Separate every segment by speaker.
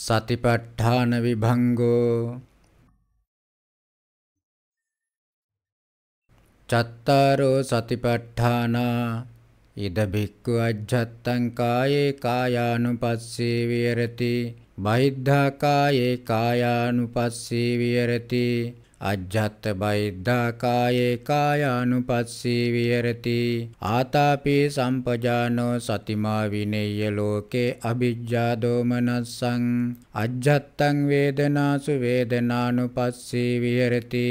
Speaker 1: සතිපට්ඨාන
Speaker 2: විභංගෝ චත්තාරෝ සතිපට්ඨානා ඉද භික්ඛු
Speaker 3: අජ්ජත්තං කායේ කායානුපස්සී විහෙරති බහිද්ධා කායේ කායානුපස්සී විහෙරති අජ්ජත්ත බයිද්දා කායේ කායානුපස්සී විහෙරති ආතාපි සම්පජානෝ සතිමා විනේය ලෝකේ අභිජ්ජා දෝමනස්සං අජ්ජත්තං වේදනාසු වේදනානුපස්සී විහෙරති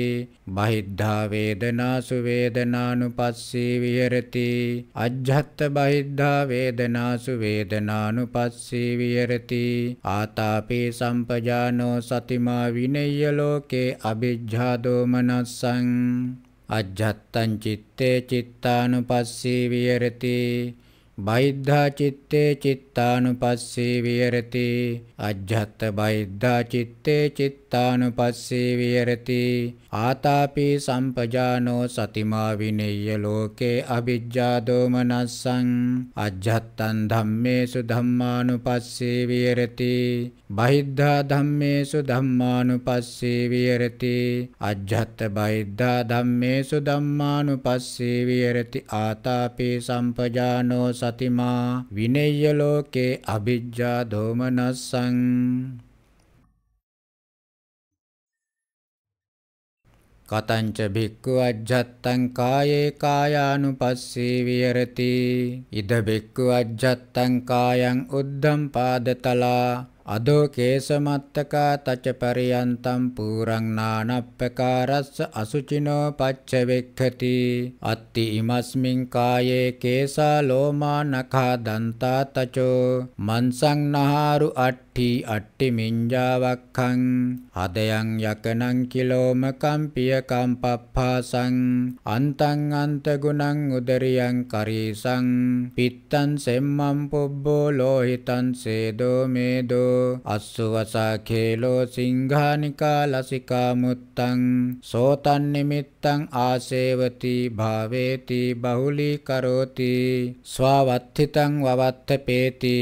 Speaker 3: බහිද්ධා වේදනාසු වේදනානුපස්සී විහෙරති අජ්ජත්ත බහිද්ධා වේදනාසු වේදනානුපස්සී විහෙරති ආතාපි සම්පජානෝ සතිමා විනේය ලෝකේ අභිජ්ජා පටිහාදෝ මනස්සං අජ්ජත්තං චිත්තේ චිත්තානුපස්සී විහෙරති බයිද්ධා චිත්තේ චිත්ත චිත්තානුපස්සේ විහෙරති අජ්ජත් බයිද්දා චitte චිත්තානුපස්සේ විහෙරති ආතාපි සම්පජානෝ සතිමා විනෙය්‍ය ලෝකේ අවිජ්ජා දෝමනස්සං අජ්ජත්තං ධම්මේසු ධම්මානුපස්සේ විහෙරති බහිද්ධා ධම්මේසු ධම්මානුපස්සේ විහෙරති අජ්ජත් බයිද්දා ධම්මේසු ධම්මානුපස්සේ විහෙරති ආතාපි සම්පජානෝ සතිමා විනෙය්‍ය ලෝකේ ලෝකේ අභිජ්ජා දෝමනස්සං කතංච භික්ඛු අජ්ජත්තං කායේ කායානුපස්සී විහෙරති ඉද භික්ඛු අජ්ජත්තං කායං උද්ධම් පාදතලා අදෝ කේසමත්තකා තච පරියන්තම් පූරං නානප්පකාරස්ස අසුචිනෝ පච්ච වෙක්ඛති අත්ති ඉමස්මින් කායේ කේසා ලෝමා නඛා දන්තා තචෝ මන්සං නහාරු අට්ඨ අට්ටි අට්ටි මිඤ්ජාවක්ඛං හදයන් යකනං කිලෝමකම් පියකම් පප්පාසං අන්තං අන්ත ගුණං උදරියං කරීසං පිත්තං සෙම්මම් පොබ්බෝ ලෝහිතං සේදෝ මේදෝ අස්සවසා khelo සිංහානිකා ලසිකා මුත්තං සෝතන් නිමිත්තං ආසේවති භාවේති බහුලී කරෝති ස්වවත්ථිතං වවත්ථපේති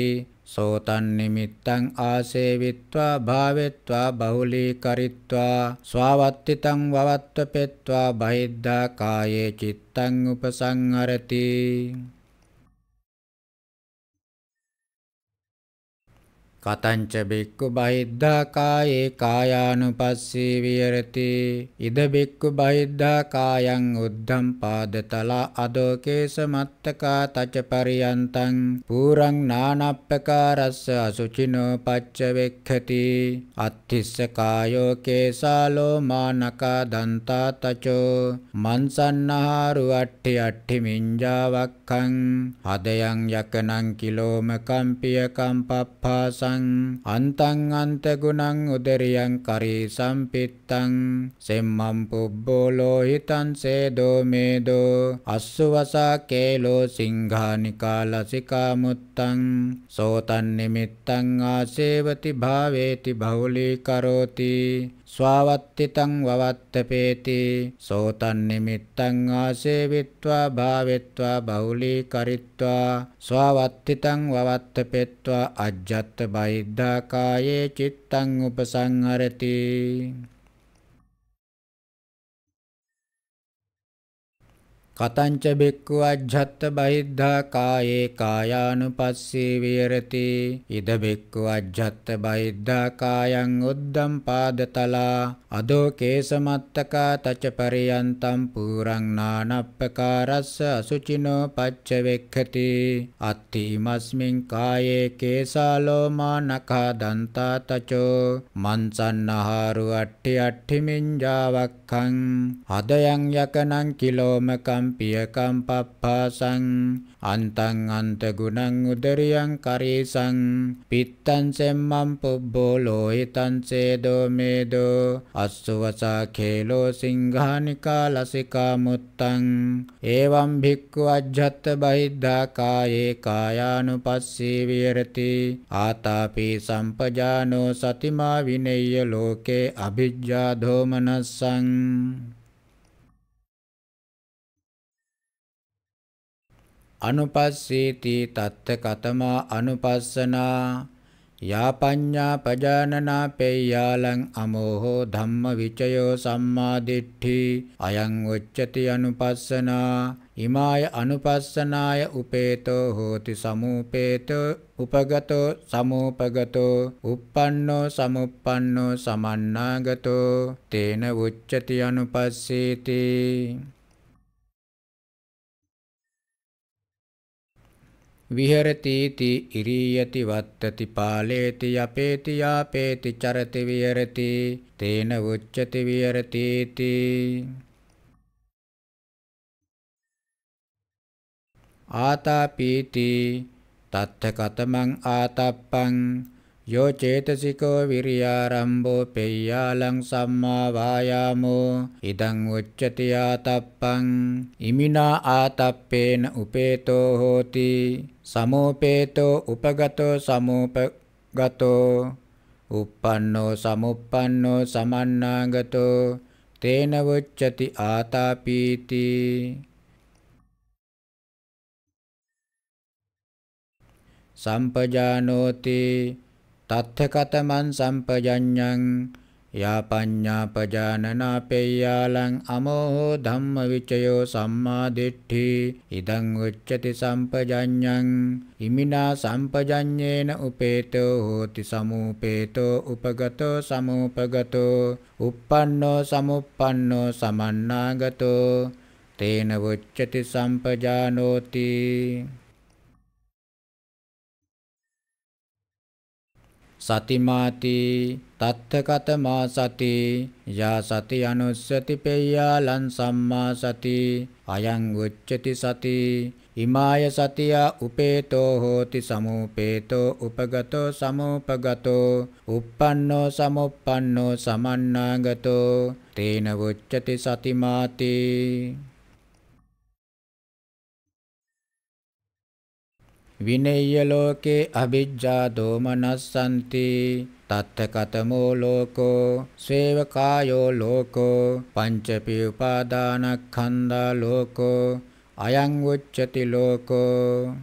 Speaker 3: සෝතන් නිමිත්තං ආසේවිත්වා භාවෙත්වා බහුලීකරිත්වා ස්වාවත්තිතං වවත්වපෙත්වා බහිද්ධා කායේ චිත්තං උපසංහරති කතංච බික්කු බහිද්ධා කායේ කායානුපස්සී විහෙරති ඉද බික්කු බහිද්ධා කායං උද්ධම් පාදතල අදෝ කේස මත්තකා තච පරියන්තං පූරං නානප්පකාරස්ස අසුචිනෝ පච්ච වෙක්ඛති අත්තිස්ස කායෝ කේසාලෝ මානකා දන්තා තචෝ මන්සන්නහාරු අට්ඨි අට්ඨි මිඤ්ජාවක්ඛං හදයන් යකනං කිලෝම කම්පිය කම්පප්පාස අත්තං අන්තං අන්තගුණං උදරියං කරේ සම්පිත්තං සෙම්මම් පුබ්බෝ ලෝහිතං සේදෝ මේදෝ අස්සවසා කේලෝ සිංහානිකා ලසිකා මුත්තං සෝතන් නිමිත්තං ආසේවති භාවේති බහුලී කරෝති ස්වාවත්තිතං වවත්තපේති සෝතන් නිමිත්තං ආසේවිත්වා භාවෙත්වා බහුලී කරිත්වා ස්වාවත්තිතං වවත්තපෙත්වා අජ්ජත් බහිද්ධාකායේ චිත්තං උපසංහරති කතංච බික්ඛු අජ්ජත් බහිද්ධා කායේ කායානුපස්සී විහෙරති ඉද බික්ඛු අජ්ජත් බහිද්ධා කායං උද්දම් පාදතලා අදෝ කේසමත්තකා තච පරියන්තම් පුරං නානප්පකාරස්ස අසුචිනෝ පච්ච වෙක්ඛති අත්ථීමස්මින් කායේ කේසාලෝමා නඛා දන්තා තචෝ මන්සන්නහාරු අට්ටි අට්ඨිමින්ජාවක්ඛං හදයන් යකනං කිලෝමකම් පියකම් පප්පාසං අන්තං අන්ත ගුණං උදරියං කරේසං පිත්තං සෙම්මම් පුබ්බෝ ලෝහිතං සේදෝ මේදෝ අස්සවසා khelo සිංහානිකා ලසිකා මුත්තං එවං භික්ඛු අජ්ජත් බහිද්ධා කායේ කායානුපස්සී විහෙරති ආතාපි සම්පජානෝ සතිමා විනෙය්‍ය ලෝකේ අභිජ්ජා ධෝමනස්සං අනුපස්සීති තත්ත කතමා අනුපස්සනා යාපඤ්ඤා පජානනා පේයාලං අමෝහෝ ධම්ම විචයෝ සම්මාදිට්ඨි අයං උච්චති අනුපස්සනා ඉමාය අනුපස්සනාය උපේතෝ හෝති සමුපේතෝ උපගතෝ සමුපගතෝ uppannෝ samuppannෝ samannagatෝ තේන උච්චති අනුපස්සීති විහෙරතිීති ඉරීයති වත්තති පාලේති යපේති යාපේති චරති විහෙරති තේන උච්චති විහෙරතිීති ආතාපීති තත්ත කතමං ආතප්පං යෝ චේතසිකෝ විරියාරම්භෝ පෙය්‍යාලං සම්මා වායාමෝ ඉදං උච්චති ආතප්පං ඉමිනා ආතප්පේන උපේතෝ හෝති සමෝපේතෝ උපගතෝ සමෝපගතෝ uppannō samuppannō samannāgato tena vuccati ātāpīti සම්පජානෝති තත්ථකතමන් සම්පජඤ්ඤං යාපඤ්ඤාපජානනාපේයාලං අමෝහෝ ධම්මවිචයෝ සම්මාදිට්ඨි ඉදං උච්චති සම්පජඤ්ඤං ඉමිනා සම්පජඤ්ඤේන උපේතෝ හෝති සමුපේතෝ උපගතෝ සමුපගතෝ uppannෝ samuppannෝ samannāgato තේන උච්චති සම්පජානෝති සතිමාති තත්තකතමා සති යා සති අනුස්සති පෙය්‍යාලං සම්මා සති අයං උච්චති සති ඉමාය සතියා උපේතෝ හෝති සමුපේතෝ උපගතෝ සමුපගතෝ uppannෝ samuppannෝ samannāgato තේන උච්චති සතිමාති විනේය ලෝකේ අවිජ්ජා දෝමනස්සන්ති තත්තකතමෝ ලෝකෝ සේවකායෝ ලෝකෝ පංචපි උපාදානක්ඛන්ධා ලෝකෝ අයං උච්චති ලෝකෝ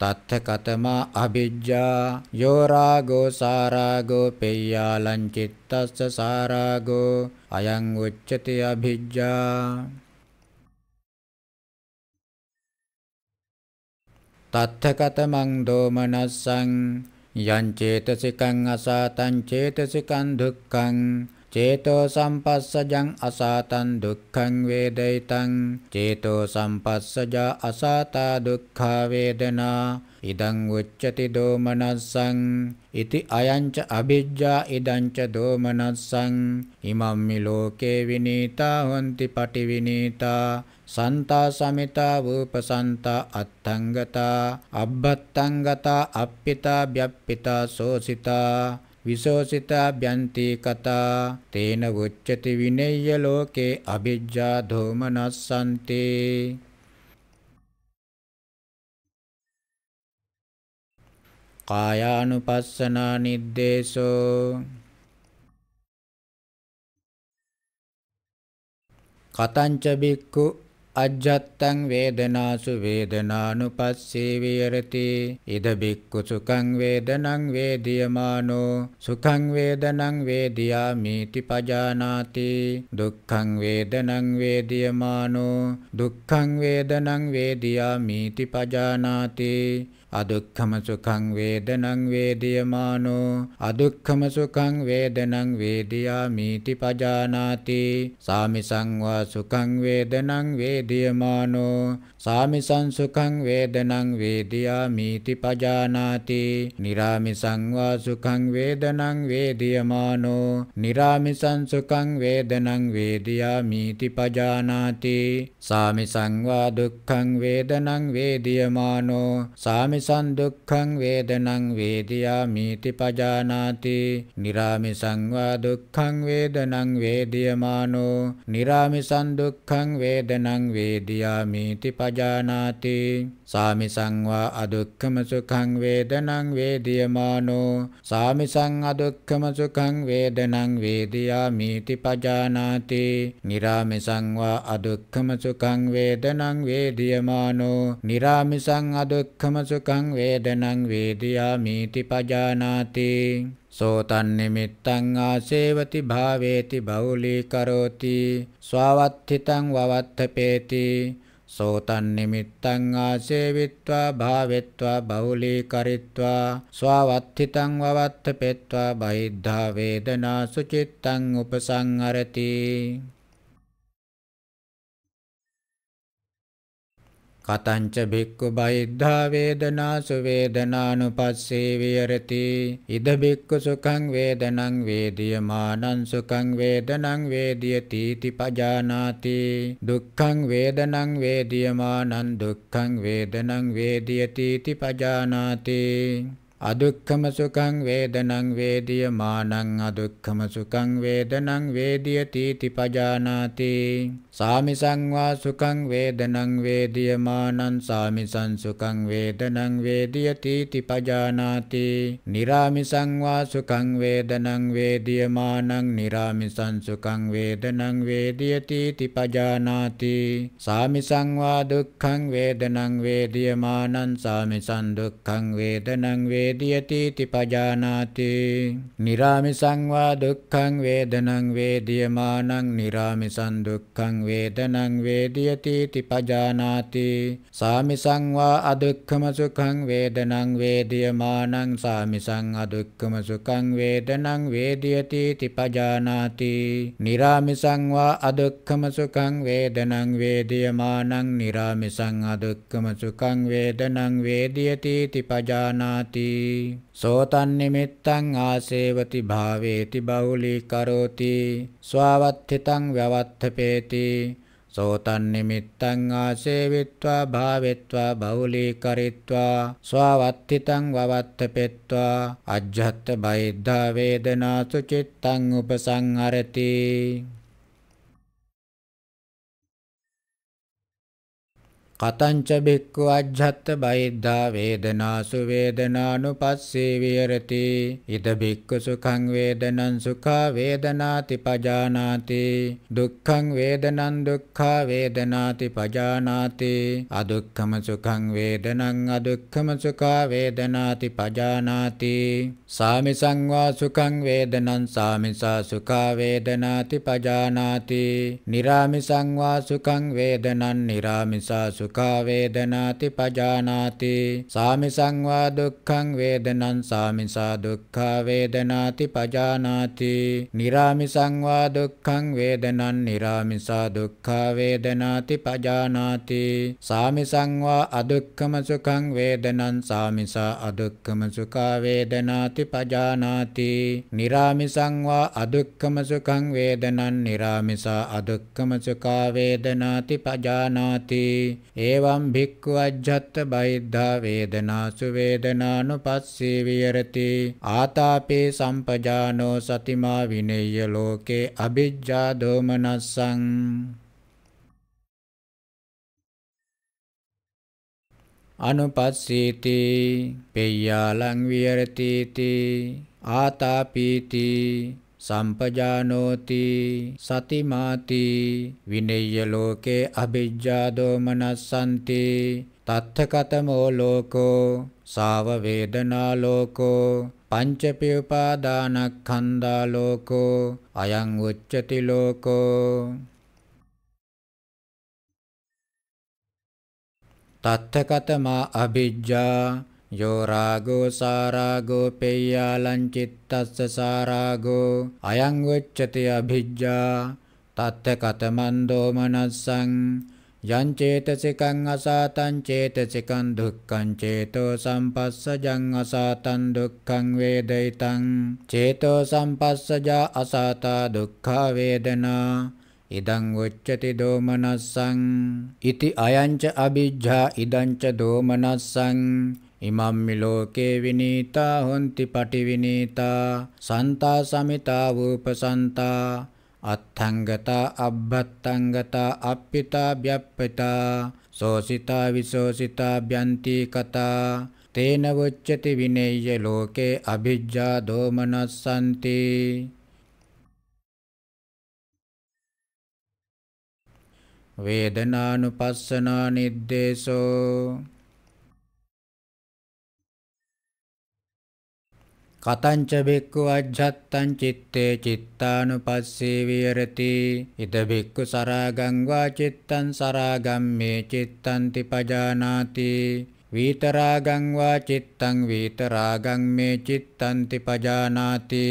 Speaker 3: තත්තකතමා අභිජ්ජා යෝ රාගෝ සාරාගෝ පෙය්‍යාලං චිත්තස්ස සාරාගෝ අයං උච්චති අභිජ්ජා තත්ථකතමං දෝමනස්සං යං චේතසිකං අසාතං චේතසිකං දුක්ඛං චේතෝ සම්පස්සජං අසාතං දුක්ඛං වේදිතං චේතෝ සම්පස්සජා අසාතා දුක්ඛා වේදනා ඉදං උච්චති දෝමනස්සං ඉති අයං ච අභිජ්ජා ඉදං ච දෝමනස්සං ඉමම්මි ලෝකේ විනීතා හොಂತಿ පටිවිනීතා සන්තා සමිතා වූපසන්තා අත්ථංගතා අබ්බත්ථංගතා අප්පිතා බ්‍යප්පිතා සෝසිතා විසෝසිතා බ්‍යන්ති කතා තේන වොච්චති විනෙය්‍ය ලෝකේ අභිජ්ජා දෝමනස්සන්තේ
Speaker 2: කායානුපස්සනා නිද්දේශෝ
Speaker 3: කතංච බික්කු අජ්ජත්තං වේදනාසු වේදනානුපස්සේ විහෙරති ඉද බික්කු සුඛං වේදනං වේදියමානෝ සුඛං වේදනං වේදියාමීති පජානාති දුක්ඛං වේදනං වේදියමානෝ දුක්ඛං වේදනං වේදියාමීති පජානාති අදුක්ඛම සුඛං වේදනං වේදියමානෝ අදුක්ඛම සුඛං වේදනං වේදියාමීති පජානාති සාමිසං වා සුඛං වේදනං වේදියමානෝ සාමිසං සුඛං වේදනං වේදියාමීති පජානාති නිරාමිසං වා සුඛං වේදනං වේදියමානෝ නිරාමිසං සුඛං වේදනං වේදියාමීති පජානාති සාමිසං වා දුක්ඛං වේදනං වේදියමානෝ සාමි නිරාමිසං දුක්ඛං වේදනං වේදියාමිති පජානාති නිරාමිසං වා දුක්ඛං වේදනං වේදියමානෝ නිරාමිසං දුක්ඛං වේදනං වේදියාමිති පජානාති සාමිසං වා අදුක්ඛම සුඛං වේදනං වේදියමානෝ සාමිසං අදුක්ඛම සුඛං වේදනං වේදියාමීති පජානාති නිරාමිසං වා අදුක්ඛම සුඛං වේදනං වේදියමානෝ නිරාමිසං අදුක්ඛම සුඛං වේදනං වේදියාමීති පජානාති සෝතන් නිමිත්තං ආසේවති භාවේති බෞලී කරෝති ස්වවත්ථිතං වවත්තපේති සෝතන් නිමිත්තං ආසේවිත්වා භාවෙත්වා බහුලීකරිත්වා ස්වවත්ථිතං වවත්ත පෙත්වා බහිද්ධා වේදනා සුචිත්තං උපසංහරති කතංච භික්ඛු බයිද්ධා වේදනාසු වේදනානුපස්සේ විහෙරති ඉද භික්ඛු සුඛං වේදනං වේදියමානං සුඛං වේදනං වේදියති තිපජානාති දුක්ඛං වේදනං වේදියමානං දුක්ඛං වේදනං වේදියති තිපජානාති අදුක්ඛම සුඛං වේදනං වේදියමානං අදුක්ඛම සුඛං වේදනං වේදියති තිපජානාති සාමිසං වා සුඛං වේදනං වේදියමානං සාමිසං සුඛං වේදනං වේදියති තිපජානාති निराමිසං වා සුඛං වේදනං වේදියමානං निराමිසං සුඛං වේදනං වේදියති තිපජානාති සාමිසං වා දුක්ඛං වේදනං වේදියමානං සාමිසං දුක්ඛං වේදනං වේ වේදියති පජානාති නිරාමිසං වා දුක්ඛං වේදනං වේදියමානං නිරාමිසං දුක්ඛං වේදනං වේදියති පජානාති සාමිසං වා අදුක්ඛම සුඛං වේදනං වේදියමානං සාමිසං අදුක්ඛම සුඛං වේදනං වේදියති තිපජානාති නිරාමිසං වා අදුක්ඛම සුඛං වේදනං වේදියමානං නිරාමිසං අදුක්ඛම සුඛං වේදනං වේදියති තිපජානාති සෝතන් නිමිත්තං ආසේවති භාවේති බහුලී කරෝති ස්වාවත්ථිතං ව්‍යවත්ථපේති සෝතන් නිමිත්තං ආසේවිත්වා භාවෙත්වා බහුලීකරිත්වා ස්වවත්තිතං වවත්තපෙත්වා අජ්ජත් බයිද්ධා වේදනාසු චිත්තං උපසංහරති කතංච බික්කු අජ්ජත්ත බයිද්ධා වේදනාසු වේදනානුපස්සේ විහෙරති ඉද බික්කු සුඛං වේදනං සුඛා වේදනාති පජානාති දුක්ඛං වේදනං දුක්ඛා වේදනාති පජානාති අදුක්ඛම සුඛං වේදනං අදුක්ඛම සුඛා වේදනාති පජානාති සාමිසං වා සුඛං වේදනං සාමිසා සුඛා වේදනාති පජානාති නිරාමිසං වා සුඛං වේදනං නිරාමිසා දුක්ඛා වේදනාති පජානාති සාමිසං වා දුක්ඛං වේදනං සාමිසා දුක්ඛා වේදනාති පජානාති නිරාමිසං වා දුක්ඛං වේදනං නිරාමිසා දුක්ඛා වේදනාති පජානාති සාමිසං වා අදුක්ඛම සුඛං වේදනං සාමිසා අදුක්ඛම සුඛා වේදනාති පජානාති නිරාමිසං වා අදුක්ඛම සුඛං වේදනං නිරාමිසා අදුක්ඛම සුඛා වේදනාති පජානාති එවං භික්ඛු අජ්ජත් බයිද්ධා වේදනාසු වේදනානුපස්සී විහෙරති ආතාපේ සම්පජානෝ සතිමා විනේය ලෝකේ අ비ජ්ජා දෝමනස්සං අනුපස්සීති පෙය්‍යාලං විහෙරති ආතාපීති සම්පජානෝති සතිමාති විනෙය්‍ය ලෝකේ අභිජ්ජා දෝමනස්සන්ති තත්ථකතමෝ ලෝකෝ සාව වේදනා ලෝකෝ පංචපි උපාදානක්ඛන්දා ලෝකෝ අයං උච්චති ලෝකෝ තත්ථකතමා අභිජ්ජා යෝ රාගෝ සාරාගෝ පෙය්‍යාලං චිත්තස්ස සාරාගෝ අයං වෙච්ඡති අභිජ්ජා තත්ත කතමන් දෝමනස්සං යං චේතසිකං අසාතං චේතසිකං දුක්ඛං චේතෝ සම්පස්සජං අසාතං දුක්ඛං වේදිතං චේතෝ සම්පස්සජා අසාතා දුක්ඛා වේදනා ඉදං උච්චති දෝමනස්සං ඉති අයංච අ비ජ්ජා ඉදංච දෝමනස්සං ඉමම්මි ලෝකේ විනීතා හොಂತಿ පටිවිනීතා සන්තා සමිතා වූපසන්තා අත්ථංගතා අබ්බත්ථංගතා අප්පිතා ව්‍යප්පිතා සෝසිතා විසෝසිතා බ්‍යන්ති කතා තේන වොච්චති විනේය ලෝකේ අභිජ්ජා දෝමනස්සන්ති
Speaker 2: වේදනානුපස්සනා නිද්දේශෝ
Speaker 3: කතංච බික්කු අජ්ජත්තං චිත්තේ චිත්තානුපස්සේ විහෙරති ඉද බික්කු සරාගං වා චිත්තං සරාගම්මේ චිත්තං තිපජානාති වීතරාගං වා චිත්තං වීතරාගම් මේ චිත්තං තිපජානාති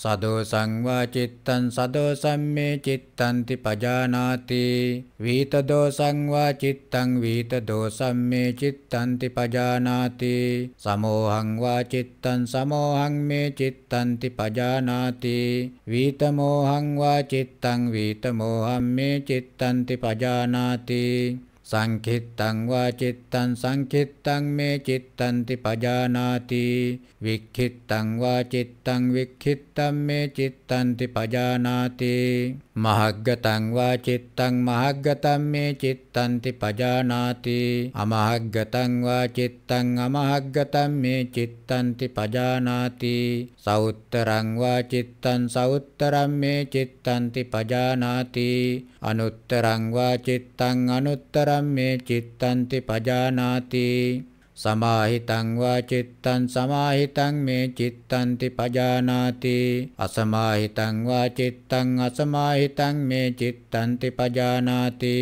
Speaker 3: සදෝ සංවා චිත්තං සදෝ සම්මේ චිත්තන්ති පජානාති වීත දෝසං වා චිත්තං වීත දෝසං මේ චිත්තන්ති පජානාති සමෝහං වා චිත්තං සමෝහං මේ චිත්තන්ති පජානාති වීත මෝහං වා චිත්තං වීත මෝහං මේ චිත්තන්ති පජානාති සංකිත්තං වා චිත්තං සංකිත්තං මේ චිත්තන්ති පජානාති වික්ඛිත්තං වා චිත්තං වික්ඛිත්තං මේ චිත්තන්ති පජානාති මහග්ගතං වා චිත්තං මහග්ගතං මේ චිත්තන්ති පජානාති අමහග්ගතං වා චිත්තං අමහග්ගතං මේ චිත්තන්ති පජානාති සවුත්තරං වා චිත්තං සවුත්තරං මේ චිත්තන්ති පජානාති අනුත්තරං වා චිත්තං අනුත්තරං මේ චිත්තන්ති පජානාති සමාහිතං වා චිත්තං සමාහිතං මේ චිත්තන්ති පජානාති අසමාහිතං වා චිත්තං අසමාහිතං මේ චිත්තන්ති පජානාති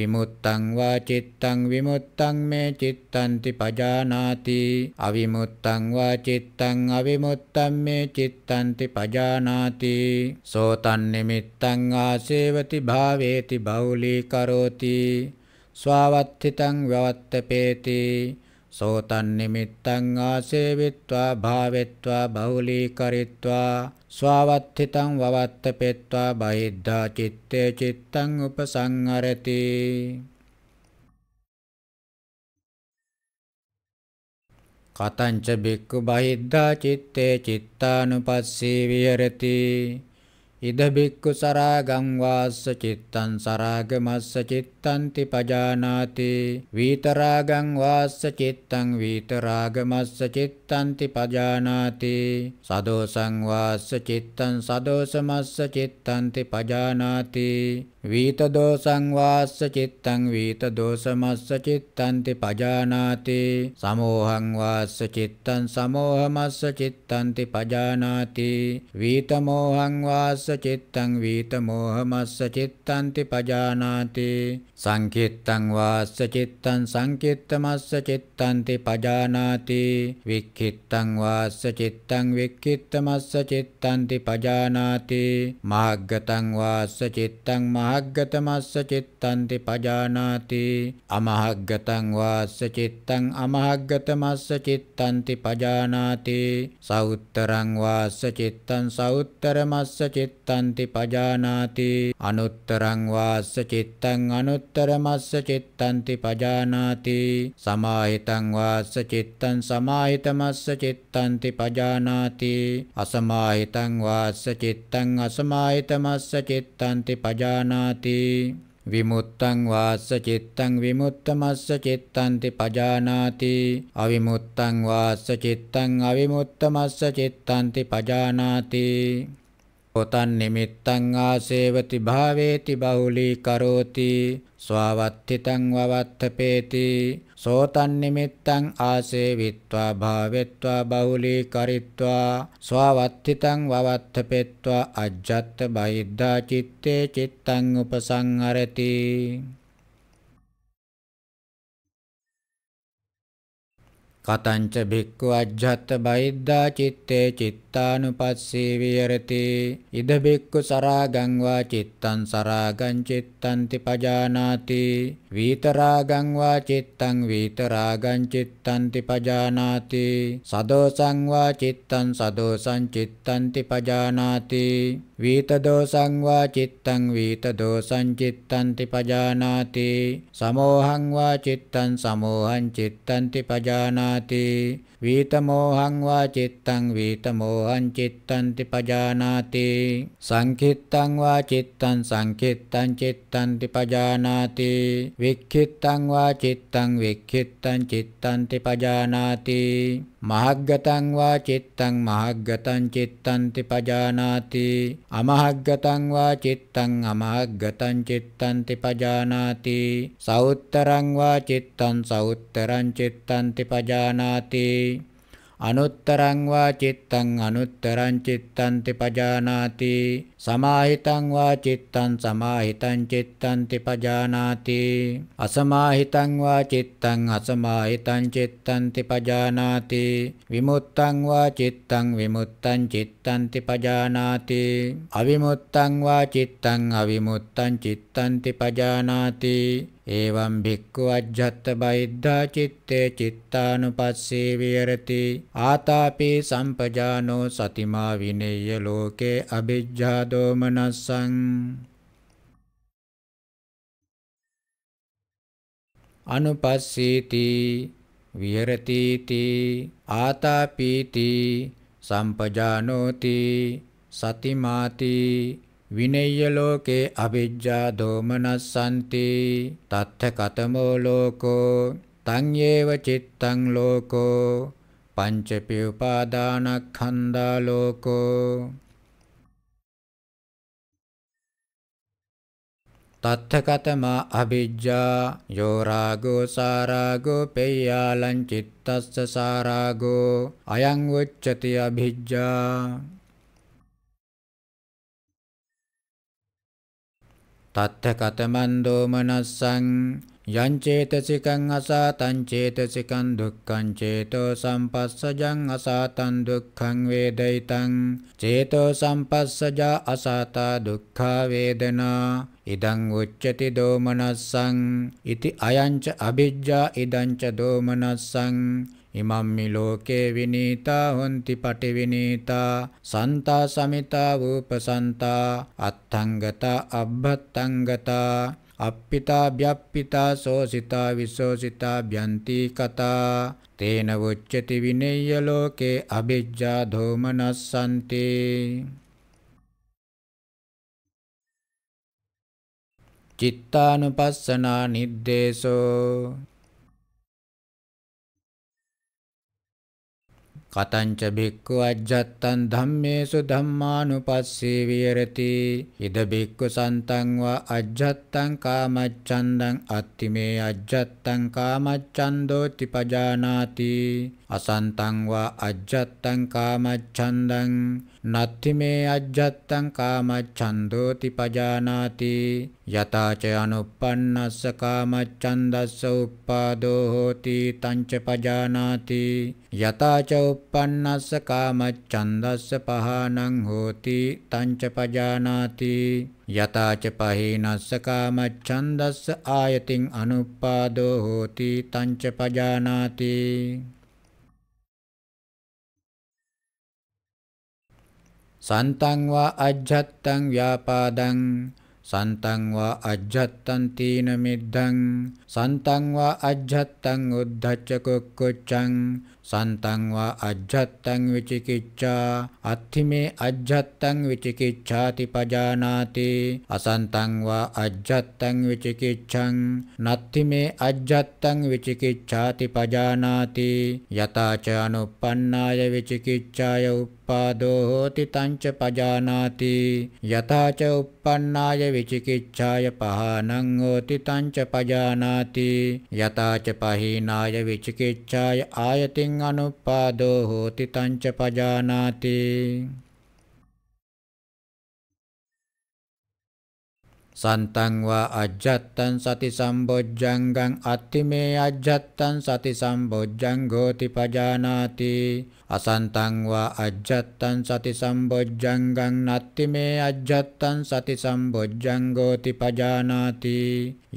Speaker 3: විමුත්තං වා චිත්තං විමුත්තං මේ චිත්තන්ති පජානාති අවිමුත්තං වා චිත්තං අවිමුත්තං මේ චිත්තන්ති පජානාති සෝතන් නිමිත්තං ආසේවති භාවේති බෞලී කරෝති ස්වාවත්ථිතං වවත්තපේති සෝතන් නිමිත්තං ආසේවිත්වා භාවෙත්වා බහුලීකරිත්වා ස්වාවත්ථිතං වවත්තපෙත්වා බහිද්ධා චිත්තේ චිත්තං උපසංහරති කතංච බික්කු බහිද්ධා චිත්තේ චිත්තානුපස්සී විහෙරති ඉද බික්කු සරාගං වාස්ස චිත්තං සරාගමස්ස චිත්තං ති පජානාති වීතරාගං වාස්ස චිත්තං වීතරාගමස්ස චිත්තං ති පජානාති සදෝසං වාස්ස චිත්තං සදෝසමස්ස චිත්තං ති පජානාති වීතදෝසං වාස්ස චිත්තං වීතදෝසමස්ස චිත්තං ති පජානාති සමෝහං වාස්ස චිත්තං සමෝහමස්ස චිත්තං ති පජානාති වීතමෝහං වාස්ස චිත්තං වීත මෝහමස්ස චිත්තන්ති පජානාති සංකිත්තං වාස්ස චිත්තං සංකිත්තමස්ස චිත්තන්ති පජානාති වික්ඛිත්තං වාස්ස චිත්තං වික්ඛිත්තමස්ස චිත්තන්ති පජානාති මහග්ගතං වාස්ස චිත්තං මහග්ගතමස්ස චිත්තන්ති පජානාති අමහග්ගතං වාස්ස චිත්තං අමහග්ගතමස්ස චිත්තන්ති පජානාති සෞත්තරං වාස්ස චිත්තං සෞත්තරමස්ස චිත්තං චිත්තන්ති පජානාති අනුත්තරං වාස්ස චිත්තං අනුත්තරමස්ස චිත්තන්ති පජානාති සමාහිතං වාස්ස චිත්තං සමාහිතමස්ස චිත්තන්ති පජානාති අසමාහිතං වාස්ස චිත්තං අසමාහිතමස්ස චිත්තන්ති පජානාති විමුත්තං වාස්ස චිත්තං විමුත්තමස්ස චිත්තන්ති පජානාති අවිමුත්තං වාස්ස චිත්තං අවිමුත්තමස්ස චිත්තන්ති පජානාති පොතන් නිමිත්තං ආසේවති භාවේති බහුලී කරෝති ස්වාවත්ථිතං වවත්තපේති සෝතන් නිමිත්තං ආසේවිත්වා භාවෙත්වා බහුලී කරිත්වා ස්වාවත්ථිතං වවත්තපෙත්වා අජ්ජත් බහිද්ධා චිත්තේ චිත්තං උපසංහරති කතංච භික්ඛු අජ්ජත් බහිද්ධා චිත්තේ චිත් චිත්තානුපස්සී විහෙරති ඉද බික්කු සරාගං වා චිත්තං සරාගං චිත්තන්ති පජානාති වීතරාගං වා චිත්තං වීතරාගං චිත්තන්ති පජානාති සදෝසං වා චිත්තං සදෝසං චිත්තන්ති පජානාති වීතදෝසං වා චිත්තං වීතදෝසං චිත්තන්ති පජානාති සමෝහං වා චිත්තං සමෝහං චිත්තන්ති පජානාති වීතමෝහං වා චිත්තං වීතමෝ අං චිත්තන්ති පජානාති සංකිත්තං වා චිත්තං සංකිත්තං චිත්තන්ති පජානාති වික්ඛිත්තං වා චිත්තං වික්ඛිත්තං චිත්තන්ති පජානාති මහග්ගතං වා චිත්තං මහග්ගතං චිත්තන්ති පජානාති අමහග්ගතං වා චිත්තං අමහග්ගතං චිත්තන්ති පජානාති සෞත්තරං වා චිත්තං සෞත්තරං චිත්තන්ති පජානාති අනුත්තරං වා චිත්තං අනුත්තරං චිත්තං තිපජානාති සමාහිතං වා චිත්තං සමාහිතං චිත්තං තිපජානාති අසමාහිතං වා චිත්තං අසමාහිතං චිත්තං තිපජානාති විමුත්තං වා චිත්තං විමුත්තං චිත්තං තිපජානාති අවිමුත්තං වා චිත්තං අවිමුත්තං චිත්තං තිපජානාති එවං භික්ඛු අජ්ජත්ත බයිද්ධා චitte චිත්තානුපස්සේ විහෙරති ආතාපේ සම්පජානෝ සතිමා විනේය ලෝකේ අ비ජ්ජා දෝමනස්සං අනුපස්සීති විහෙරතිති ආතාපීති සම්පජානෝති සතිමාති විනෙය්‍ය ලෝකේ අවිජ්ජා දෝමනස්සන්ති තත්ථ කතමෝ ලෝකෝ තං ඒව චිත්තං ලෝකෝ පංචපි
Speaker 2: උපාදානක්ඛන්දා ලෝකෝ තත්ථකතමා අභිජ්ජා යෝ රාගෝ
Speaker 3: සාරාගෝ පේයාලං චිත්තස්ස සාරාගෝ අයං උච්චති අභිජ්ජා තත්ථ කතමන් දෝමනස්සං යං චේතසිකං අසාතං චේතසිකං දුක්ඛං චේතෝ සම්පස්සජං අසාතං දුක්ඛං වේදිතං චේතෝ සම්පස්සජා අසාතා දුක්ඛා වේදනා ඉදං උච්චති දෝමනස්සං ඉති අයංච අ비ජ්ජා ඉදංච දෝමනස්සං ඉමම්මි ලෝකේ විනීතා හොಂತಿ පටි විනීතා සන්තා සමිතා වූපසන්තා අත්ංගත අබ්බත්ංගත අප්පිතා ව්‍යප්පිතා සෝසිතා විසෝසිතා භ්‍යන්ති කතා තේන වොච්චති විනේය ලෝකේ අබිජ්ජා ධෝමනස්සන්ති
Speaker 2: චිත්තානුපස්සනා නිද්දේශෝ කතංච
Speaker 3: බික්ඛු අජ්ජත්තං ධම්මේසු ධම්මානුපස්සී විහෙරති ඉද බික්ඛු සන්තං වා අජ්ජත්තං කාමච්ඡන්දං අත්තිමේ අජ්ජත්තං කාමච්ඡන්தோ තිපජානාති අසන්තං වා අජ්ජත්තං කාමච්ඡන්දං නත්ති මේ අජ්ජත්තං කාමච්ඡන්தோති පජානාති යතාච අනුප්පන්නස්ස කාමච්ඡන්දස්ස උප්පාදෝ හෝති තංච පජානාති යතාච උප්පන්නස්ස කාමච්ඡන්දස්ස පහානං හෝති තංච පජානාති යතාච පහීනස්ස කාමච්ඡන්දස්ස ආයතින් අනුප්පාදෝ හෝති තංච පජානාති සන්තං වා අජ්ජත්තං ව්‍යාපාදං සන්තං වා අජ්ජත්තං තීන මිද්ධං සන්තං වා අජ්ජත්තං උද්ධච්ච කුක්කුච්ඡං සන්තං වා අජ්ජත්තං විචිකිච්ඡා අත්ථිමේ අජ්ජත්තං විචිකිච්ඡාති පජානාති අසන්තං වා අජ්ජත්තං විචිකිච්ඡං නත්ථිමේ අජ්ජත්තං විචිකිච්ඡාති පජානාති යතාච අනුප්පන්නාය විචිකිච්ඡාය උප්පාදෝ හෝති තංච පජානාති යතාච උප්පන්නාය විචිකිච්ඡාය පහනං හෝති තංච පජානාති යතාච පහීනාය විචිකිච්ඡාය ආයතින් අනුපාදෝ හෝති තංච පජානාති සන්තං වා අජ්ජත්තං සති සම්බොජ්ජංගං අත්තිමේ අජ්ජත්තං සති සම්බොජ්ජං ගෝති පජානාති අසන්තං වා අජ්ජත්තං සති සම්බොජ්ජංගං නත්ති මේ අජ්ජත්තං සති සම්බොජ්ජංගෝති පජානාති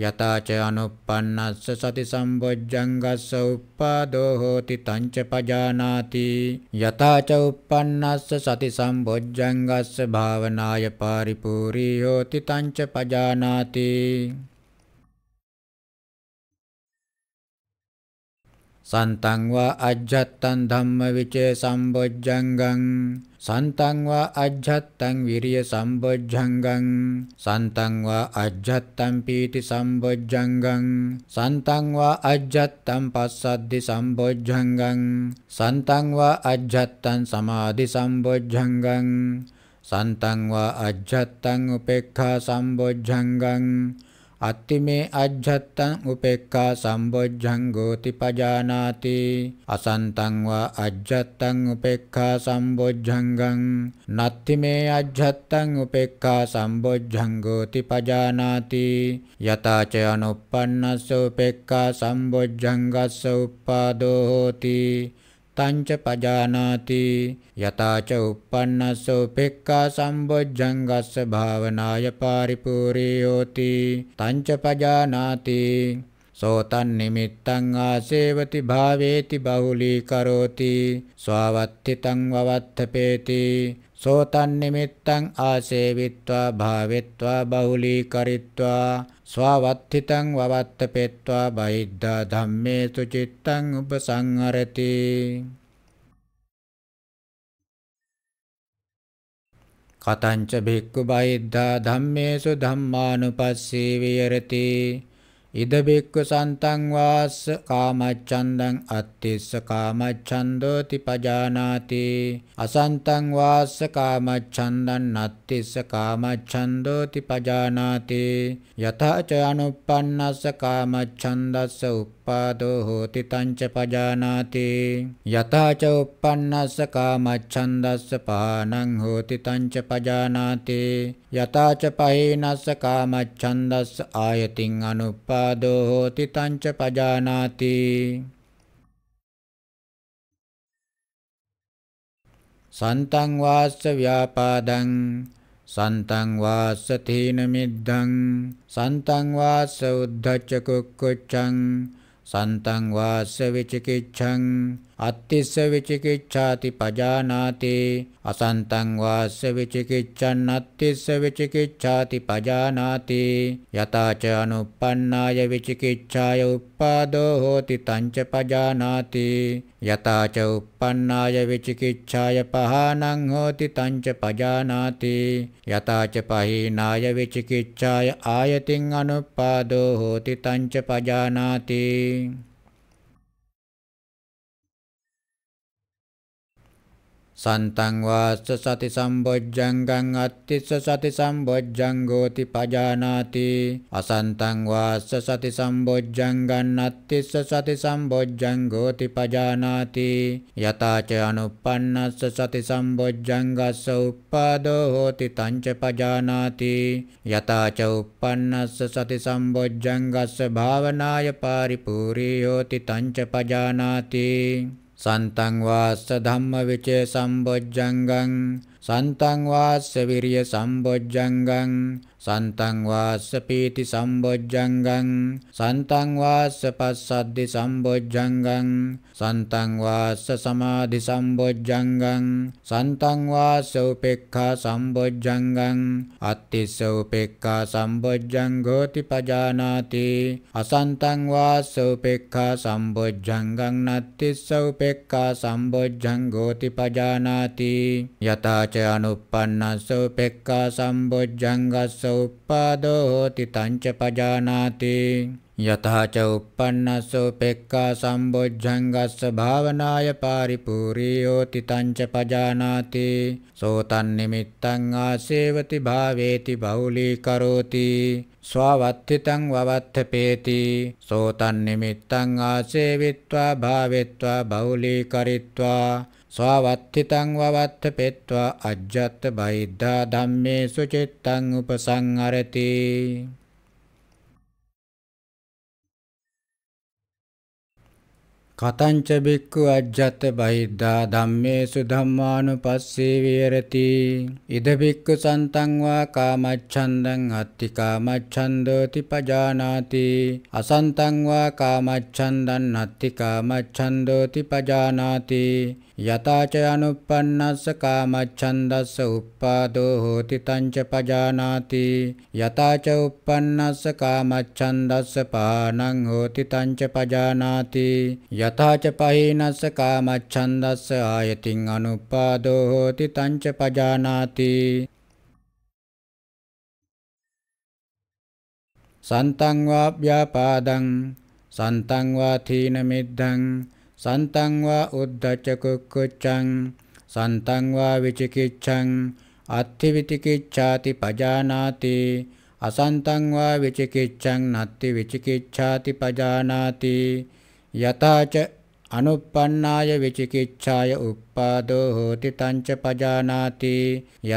Speaker 3: යතාච අනුප්පන්නස්ස සති සම්බොජ්ජංගස්ස උප්පාදෝ හෝති තංච පජානාති යතාච උප්පන්නස්ස සති සම්බොජ්ජංගස්ස භාවනාය පාරිපූරී හෝති තංච පජානාති සන්තං වා අජ්ජත්තං ධම්මවිචේ සම්බොජ්ජංගං සන්තං වා අජ්ජත්තං විරිය සම්බොජ්ජංගං සන්තං වා අජ්ජත්තං පීති සම්බොජ්ජංගං සන්තං වා අජ්ජත්තං පස්සද්දි සම්බොජ්ජංගං සන්තං වා අජ්ජත්තං සමාධි සම්බොජ්ජංගං සන්තං වා අජ්ජත්තං උපේක්ඛා සම්බොජ්ජංගං अति मे अज्जत्त उपेक्खा संबोज्जंगोति पजानाति असंतं व अज्जत्त उपेक्खा संबोज्जंगं नत्तिमे अज्जत्त उपेक्खा संबोज्जंगोति पजानाति यताच अनुपन्नस्य उपेक्खा संबोज्जंगस्य उत्पादो होति තංච පජානාති යතාච uppannassa upekkha සම්බොජ්ජංගස්ස භාවනාය පාරිපූර්යෝති තංච පජානාති සෝතන් නිමිත්තං ආසේවති භාවේති බහුලී කරෝති ස්වාවත්තිතං වවත්තපේති සෝතන් නිමිත්තං ආසේවිත්වා භාවෙත්වා බහුලීකරිත්වා ස්වවත්ථිතං වවත්තපෙත්වා බහිද්ධා ධම්මේසු චිත්තං උපසංහරති කතංච භික්ඛු බහිද්ධා ධම්මේසු ධම්මානුපස්සී විහෙරති ඉද බික්ක සන්තං වාස්ස කාමච්ඡන්දං අත්තිස්ස කාමච්ඡන්දෝති පජානාති අසන්තං වාස්ස කාමච්ඡන්දං නත්තිස්ස කාමච්ඡන්දෝති පජානාති යතච අනුප්පන්නස්ස කාමච්ඡන්දස්ස උප uppādō hoti tañca pajānāti yatā ca uppannassa kāmacchandassa pānaṁ hoti tañca pajānāti යතා ච පහේනස්ස කාමච්ඡන්දස්ස ආයතින් අනුප්පාදෝ හෝති තංච පජානාති සන්තං වාස්ස ව්‍යාපාදං සන්තං වාස්ස තීන මිද්දං සන්තං වාස්ස උද්ධච්ච කුක්කුච්ඡං සන්තං වාස්ස විචිකිච්ඡං අත්තිස්ස විචිකිච්ඡාති පජානාතේ අසන්තං වාස්ස විචිකිච්ඡන් අත්තිස්ස විචිකිච්ඡාති පජානාතේ යතාච අනුප්පන්නාය විචිකිච්ඡාය උප්පාදෝ හෝති තංච පජානාතේ යතාච උප්පන්නාය විචිකිච්ඡාය පහානං හෝති තංච පජානාති යතාච පහීනාය විචිකිච්ඡාය ආයතින් අනුපාදෝ හෝති තංච පජානාති සන්තං වාස්ස සති සම්බොජ්ජංගං අත්තිස්ස සති සම්බොජ්ජංගෝති පජානාති අසන්තං වාස්ස සති සම්බොජ්ජංගං අත්තිස්ස සති සම්බොජ්ජංගෝති පජානාති යතාච අනුප්පන්නස්ස සති සම්බොජ්ජංගස්ස උප්පාදෝ හෝති තංච පජානාති යතාච උප්පන්නස්ස සති සම්බොජ්ජංගස්ස භාවනාය පාරිපූර්ණී හෝති තංච පජානාති සන්තං වාස්ස ධම්ම විචේ සම්බොජ්ජංගං සන්තං වාස්ස විරිය සම්බොජ්ජංගං සන්තං වාස්ස පීති සම්බොජ්ජංගං සන්තං වාස්ස පස්සද්දි සම්බොජ්ජංගං සන්තං වාස්ස සමාධි සම්බොජ්ජංගං සන්තං වාස්ස උපේක්ඛා සම්බොජ්ජංගං අත්තිස්ස උපේක්ඛා සම්බොජ්ජං ගෝති පජානාති අසන්තං වාස්ස උපේක්ඛා සම්බොජ්ජංගං නත්තිස්ස උපේක්ඛා සම්බොජ්ජං ගෝති පජානාති යතාච අනුප්පන්නස්ස උපේක්ඛා සම්බොජ්ජංගස්ස උප්පාදෝති තංච පජානාති යතහච උප්පන්නස්සෝ පෙක්කා සම්බොජ්ජංගස්ස භාවනාය පාරිපූරියෝති තංච පජානාති සෝතන් නිමිත්තං ආසේවති භාවේති බහුලීකරෝති ස්වවත්තිතං වවත්තපේති සෝතන් නිමිත්තං ආසේවිත්වා භාවෙත්වා බහුලීකරිත්වා ස්වවත්තිතං වවත්ත පෙත්වා අජ්ජත් බයිද්ධා ධම්මේසු චිත්තං උපසංහරති කතංච බික්කු අජ්ජත බහිද්ධා ධම්මේසු ධම්මානුපස්සී විහෙරති ඉද බික්කු සන්තං වා කාමච්ඡන්දං අත්ති කාමච්ඡන්දෝති පජානාති අසන්තං වා කාමච්ඡන්දං අත්ති කාමච්ඡන්දෝති පජානාති යතාච අනුප්පන්නස්ස කාමච්ඡන්දස්ස උප්පාදෝ හෝති තංච පජානාති යතාච උප්පන්නස්ස කාමච්ඡන්දස්ස පානං හෝති තංච පජානාති යතාච පහීනස්ස කාමච්ඡන්දස්ස ආයතින් අනුප්පාදෝ හෝති තංච පජානාති සන්තං වාභ්‍යාපාදං සන්තං වා තීන මිද්ධං සන්තං වා උද්ධච්ච කුක්කුච්ඡං සන්තං වා විචිකිච්ඡං අත්ථි විචිකිච්ඡාති පජානාති අසන්තං වා විචිකිච්ඡං නත්ති විචිකිච්ඡාති පජානාති යතාච අනුප්පන්නාය විචිකිච්ඡාය උප්පාදෝ හෝති තංච පජානාති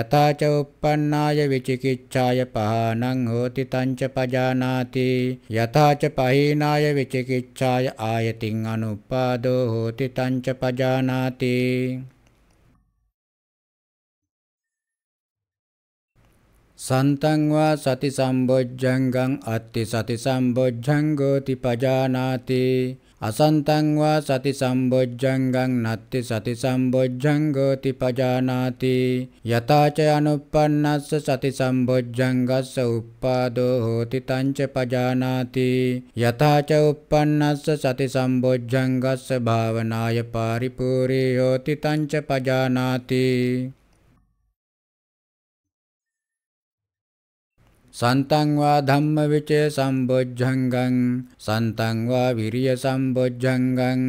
Speaker 3: යතාච උප්පන්නාය විචිකිච්ඡාය පහනං හෝති තංච පජානාති යතාච පහීනාය විචිකිච්ඡාය ආයතින් අනුප්පාදෝ හෝති තංච පජානාති සන්තං වා සති සම්බොජ්ජංගං අත්ති සති සම්බොජ්ජං ගෝති පජානාති අසන්තං වා සති සම්බොජ්ජංගං නත්ති සති සම්බොජ්ජං ගෝති පජානාති යතාච අනුප්පන්නස්ස සති සම්බොජ්ජංගස්ස උප්පාදෝ හෝති තංච පජානාති යතාච උප්පන්නස්ස සති සම්බොජ්ජංගස්ස භාවනාය පාරිපූර්ණී හෝති තංච පජානාති සන්තං වා ධම්මවිචේ සම්බොජ්ජංගං සන්තං වා විරිය සම්බොජ්ජංගං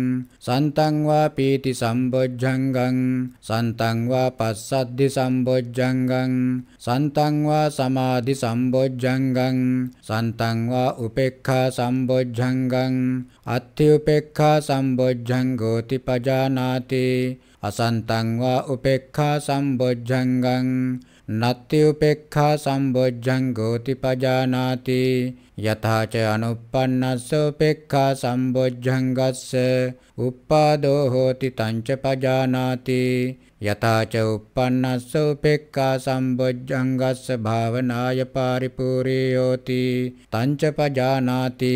Speaker 3: සන්තං වා පීති සම්බොජ්ජංගං සන්තං වා පස්සද්ධි සම්බොජ්ජංගං සන්තං වා සමාධි සම්බොජ්ජංගං සන්තං වා උපේක්ඛා සම්බොජ්ජංගං අත්ථි උපේක්ඛා සම්බොජ්ජංගෝති පජානාති අසන්තං වා උපේක්ඛා සම්බොජ්ජංගං නත්ති උපේක්ඛා සම්බොජ්ජං ගෝති පජානාති යථාච අනුප්පන්නස්ස උපේක්ඛා සම්බොජ්ජං ගස්ස උප්පාදෝ හෝති තංච පජානාති යතාච uppannassa upekka සම්බොජ්ජංගස්ස භාවනාය පාරිපූර්යෝති තංච පජානාති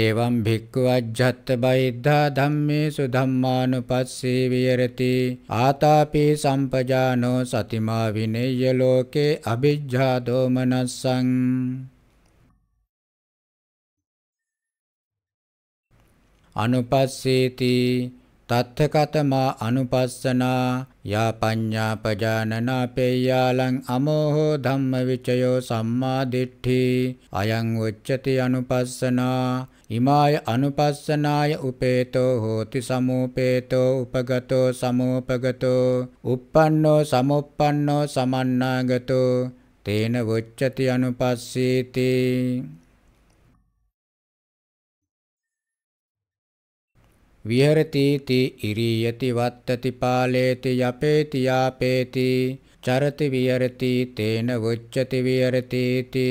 Speaker 3: එවං භික්ඛු අජ්ජත් බයිද්ධා ධම්මේසු ධම්මානුපස්සී විහෙරති ආතාපි සම්පජානෝ සතිමා විනේය ලෝකේ අ비ජ්ජා දෝමනස්සං අනුපස්සීති තත්ථකතමා අනුපස්සනා යා පඤ්ඤා පජානනා පේයාලං අමෝහෝ ධම්ම විචයෝ සම්මා දිට්ඨි අයං උච්චති අනුපස්සනා ඉමාය අනුපස්සනාය උපේතෝ හෝති සමූපේතෝ උපගතෝ සමූපගතෝ uppannෝ samuppannෝ samannagatෝ තේන වොච්චති අනුපස්සීති විහරතීති ඉරියති වත්තති පාලේති යපේති යාපේති චරති විහරති තේන වොච්චති විහරතීති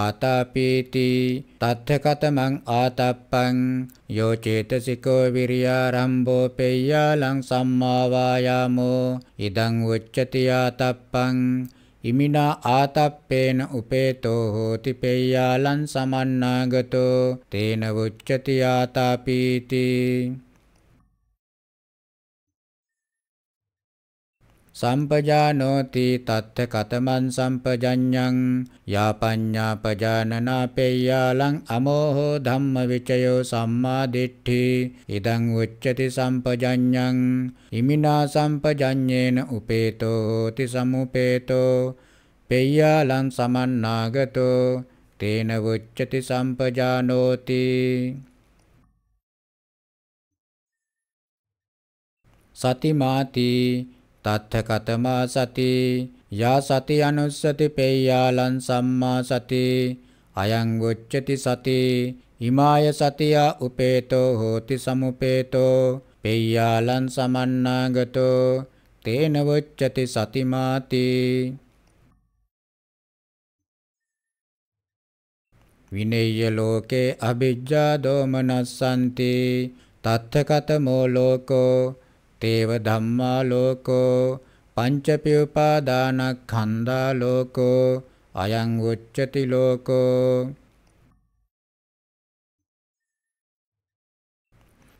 Speaker 3: ආතාපීති තත්ථකතමං ආතප්පං යෝ චේතසිකෝ විරියාරම්භෝ පෙය්‍යාලං සම්මා වායාමෝ ඉදං උච්චති ආතප්පං ඉමිනා ආතප්පේන උපේතෝ හෝති පෙය්‍යාලං සමන්නාගතෝ තේන වුච්චති ආතාපීති සම්පජානෝති තත්ත කතමන් සම්පජඤ්ඤං යාපඤ්ඤා පජානනාපේයාලං අමෝහෝ ධම්ම විචයෝ සම්මා දිට්ඨි ඉදං උච්චති සම්පජඤ්ඤං ඉමිනා සම්පජඤ්ඤේන උපේතෝ හෝති සමුපේතෝ පේයාලං සමන්නාගතෝ තේන උච්චති සම්පජානෝති සතිමාති තත්ථ කතමා සති යා සති අනුස්සති පෙය්‍යාලං සම්මා සති අයං වොච්චති සති හිමාය සතියා උපේතෝ හෝති සමුපේතෝ පෙය්‍යාලං සමන්නාගතෝ තේන වොච්චති සතිමාති විනේය ලෝකේ අභිජ්ජා දෝමනස්සන්ති තත්ථ කතමෝ ලෝකෝ තේව ධම්මා ලෝකෝ පංචපි උපාදානක්ඛන්ධා ලෝකෝ අයං උච්චති ලෝකෝ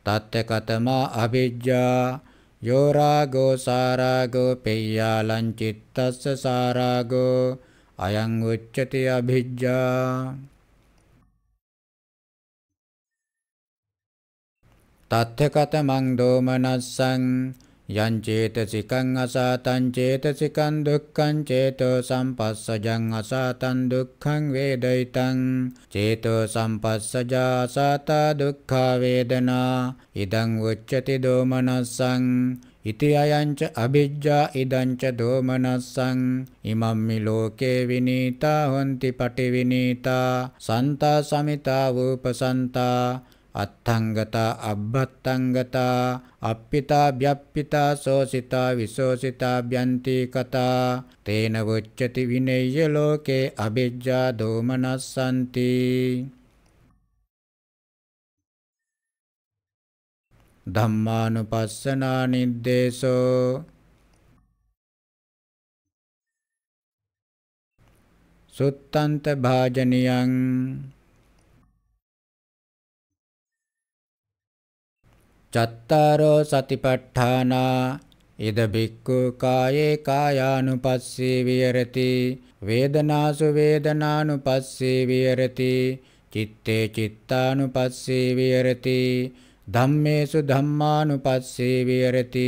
Speaker 2: තත්ත්‍යකතමා අවිජ්ජා යෝ රාගෝ සාරාගෝ පෙය්‍යාලං
Speaker 3: චිත්තස්ස සාරාගෝ අයං උච්චති අභිජ්ජා තත්ථකතමං දෝමනස්සං යං චේතසිකං අසතං චේතසිකං දුක්ඛං චේතෝ සම්පස්සජං අසතං දුක්ඛං වේදිතං චේතෝ සම්පස්සජා අසත දුක්ඛා වේදනා ඉදං උච්චති දෝමනස්සං ඉති අයංච අභිජ්ජා ඉදංච දෝමනස්සං ඉමම්මි ලෝකේ විනීතා හොಂತಿ පටිවිනීතා සන්තා සමිතා වූපසන්තා අත්ථංගතා අබ්බත්ථංගතා අප්පිතා ව්‍යප්පිතා සෝසිතා විසෝසිතා ව්‍යන්ති කතා තේන වොච්චති විනේය ලෝකේ අබිජ්ජා දෝමනස්සන්ති
Speaker 2: ධම්මානුපස්සනා නිද්දේශෝ සුත්තන්ත භාජනියං
Speaker 3: චත්තාරෝ සතිපට්ඨානා ඉද බික්කු කායේ කායානුපස්සී විහෙරති වේදනාසු වේදනානුපස්සී විහෙරති චitte චිත්තානුපස්සී විහෙරති ධම්මේසු ධම්මානුපස්සී විහෙරති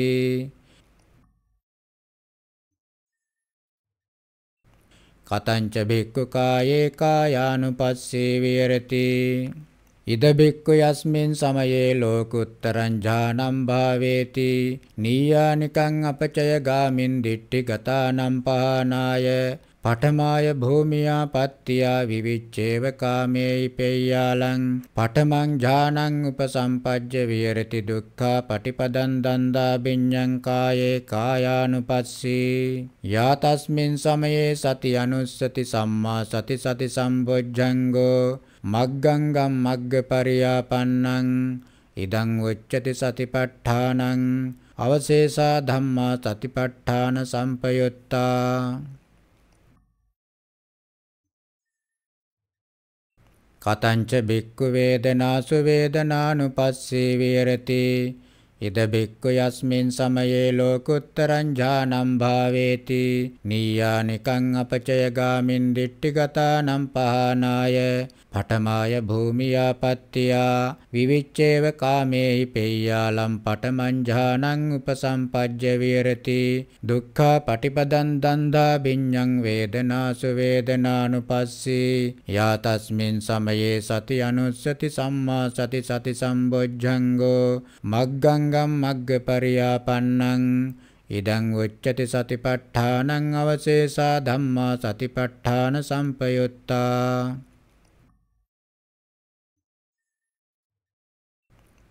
Speaker 3: කතංච බික්කු කායේ කායානුපස්සී විහෙරති ඉද බික්කු යස්මින් සමයේ ලෝකුත්තරං ඥානම් භාවේති නීයානිකං අපචය ගාමින් දිට්ඨි ගතානම් පහනාය පඨමාය භූමියා පත්තියා විවිච්ඡේව කාමේයි පෙය්‍යාලං පඨමං ඥානං උපසම්පජ්ජ විහෙරති දුක්ඛා පටිපදං දන්දා බිඤ්ඤං කායේ කායානුපස්සී යා තස්මින් සමයේ සති අනුස්සති සම්මා සති සති සම්බොජ්ජංගෝ මග්ගංගම් මග්ගපරියාපන්නං ඉදං උච්චති සතිපට්ඨානං අවශේෂා ධම්මා සතිපට්ඨාන සම්පයුත්තා කතංච බික්කු වේදනාසු වේදනානුපස්සී විහෙරති ඉද බික්කු යස්මින් සමයේ ලෝකුත්තරං ඥානම් භාවේති නීයානිකං අපචයගාමින් දිට්ඨිගතානම් පහනාය පඨමාය භූමියාපත්තියා විවිච්ඡේව කාමේහි පෙය්‍යාලම් පඨමංජානං උපසම්පජ්ජ විරති දුක්ඛා පටිපදං දන්දා බිඤ්ඤං වේදනාසු වේදනානුපස්සී යා තස්මින් සමයේ සති අනුස්සති සම්මා සති සති සම්බොජ්ජංගෝ මග්ගංගම් මග්ගපරියාපන්නං ඉදං උච්චති සතිපට්ඨානං අවශේෂා ධම්මා සතිපට්ඨාන සම්පයුත්තා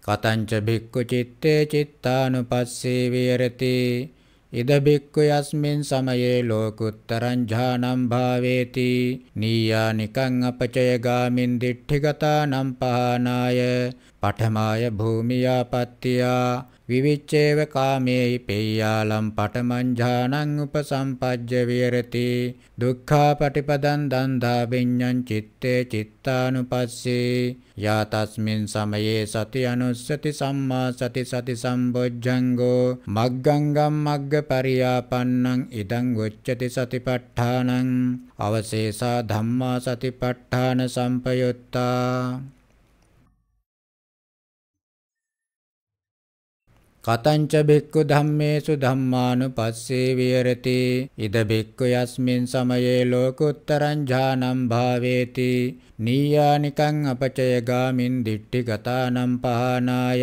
Speaker 3: කතංච භික්ඛු චitte චිත්තානුපස්සේ විහෙරති ඉද භික්ඛු යස්මින් සමයේ ලෝකුත්තරං ඥානම් භාවේති නීයා නිකං අපචය ගාමින් දිඨිගතා නම් පහනාය පඨමාය භූමියාපත්තියා විවිච්ඡේව කාමේහි පෙය්‍යාලම් පඨමං උපසම්පජ්ජ විරති දුක්ඛාපටිපදං දන්දා විඤ්ඤං චිත්තේ චිත්තානුපස්සේ යා තස්මින් සමයේ සති අනුස්සති සම්මා සති සති සම්බොජ්ජංගෝ මග්ගංගම් මග්ගපරියාපන්නං ඉදං උච්චති සතිපට්ඨානං අවශේෂා ධම්මා සතිපට්ඨාන සම්පයුත්තා කතංච භික්ඛු ධම්මේසු ධම්මානුපස්සේ විහෙරති ඉද භික්ඛු යස්මින් සමයේ ලෝකුත්තරං ඥානම් භාවේති නීයානිකං අපචය ගාමින් දිට්ඨි ගතානම් පහනාය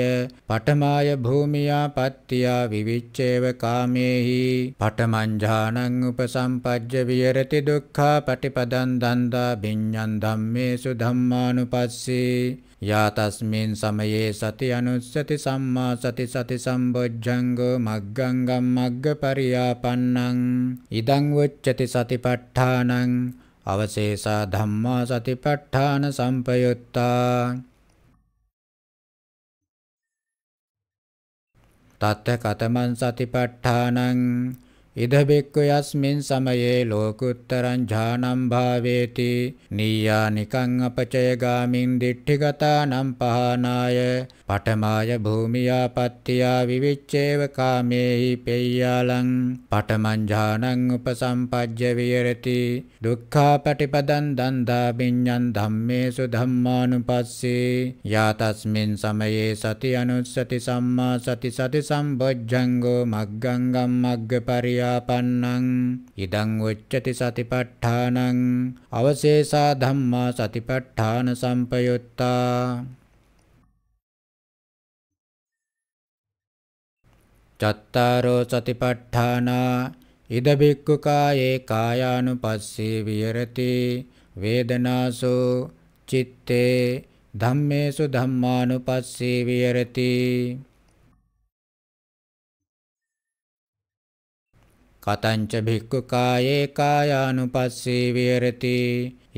Speaker 3: පඨමාය භූමියා පත්තියා විවිච්ඡේව කාමේහි පඨමං ඥානං උපසම්පජ්ජ විහෙරති දුක්ඛා පටිපදං දන්දා විඤ්ඤං ධම්මේසු ධම්මානුපස්සේ යාතස්මින් සමයේ සති අනුස්සති සම්මා සති සති සම්බොජ්ජංගෝ මග්ගංගම් මග්ග පරියාපන්නං ඉදං උච්චති සතිපට්ඨානං අවශේෂා ධම්මා සතිපට්ඨාන සම්පයුත්තා තත්ත කතමන් සතිපට්ඨානං ඉද බික්කු යස්මින් සමයේ ලෝකුත්තරං ඥානම් භාවේති නීයා නිකං අපචය ගාමින් දිට්ඨිගතානම් පහනාය පඨමාය භූමියාපත්තියා විවිච්ඡේව කාමේහි පෙය්‍යාලං පඨමං ඥානං උපසම්පජ්ජ විහෙරති දුක්ඛාපටිපදං දන්දා විඤ්ඤං ධම්මේසු ධම්මානුපස්සේ යා තස්මින් සමයේ සති අනුස්සති සම්මා සති සති සම්බොජ්ජංගෝ මග්ගංගම් මග්ගපරිය පටිප්පටියාපන්නං ඉදං උච්චති සතිපට්ඨානං අවශේෂා ධම්මා
Speaker 2: සතිපට්ඨාන සම්පයුත්තා චත්තාරෝ සතිපට්ඨානා ඉද
Speaker 3: බික්කු කායේ කායානුපස්සී විහෙරති වේදනාසෝ
Speaker 2: චිත්තේ ධම්මේසු ධම්මානුපස්සී විහෙරති කතංච
Speaker 3: භික්ඛු කායේ කායානුපස්සී විහෙරති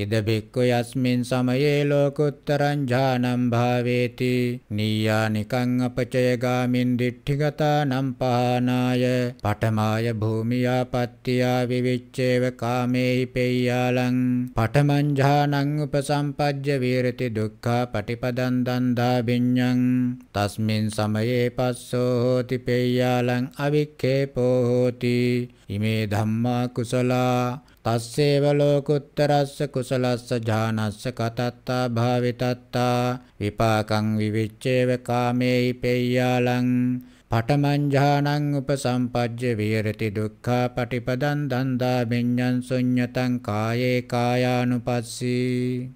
Speaker 3: ඉද බික්කු යස්මින් සමයේ ලෝකුත්තරං ඥානං භාවේති නීයානිකං අපචයගාමින් දිට්ඨිගතානම් පහනාය පඨමාය භූමියාපත්තියා විවිච්ඡේව කාමේහි පෙය්‍යාලං පඨමං ඥානං උපසම්පජ්ජ වීරති දුක්ඛා පටිපදං දන්දා විඤ්ඤං තස්මින් සමයේ පස්සෝ හෝති පෙය්‍යාලං අවික්ඛේපෝ හෝති ඉමේ ධම්මා කුසලා තස්සේව ලෝකුත්තරස්ස කුසලස්ස ඥානස්ස කතත්තා භාවිතත්තා විපාකං විවිච්ඡේව කාමේහි පෙය්‍යාලං පඨමං ඥානං උපසම්පජ්ජ විහෙරති දුක්ඛා පටිපදං දන්දා මෙඤ්ඤං ශුඤ්ඤතං කායේ කායානුපස්සී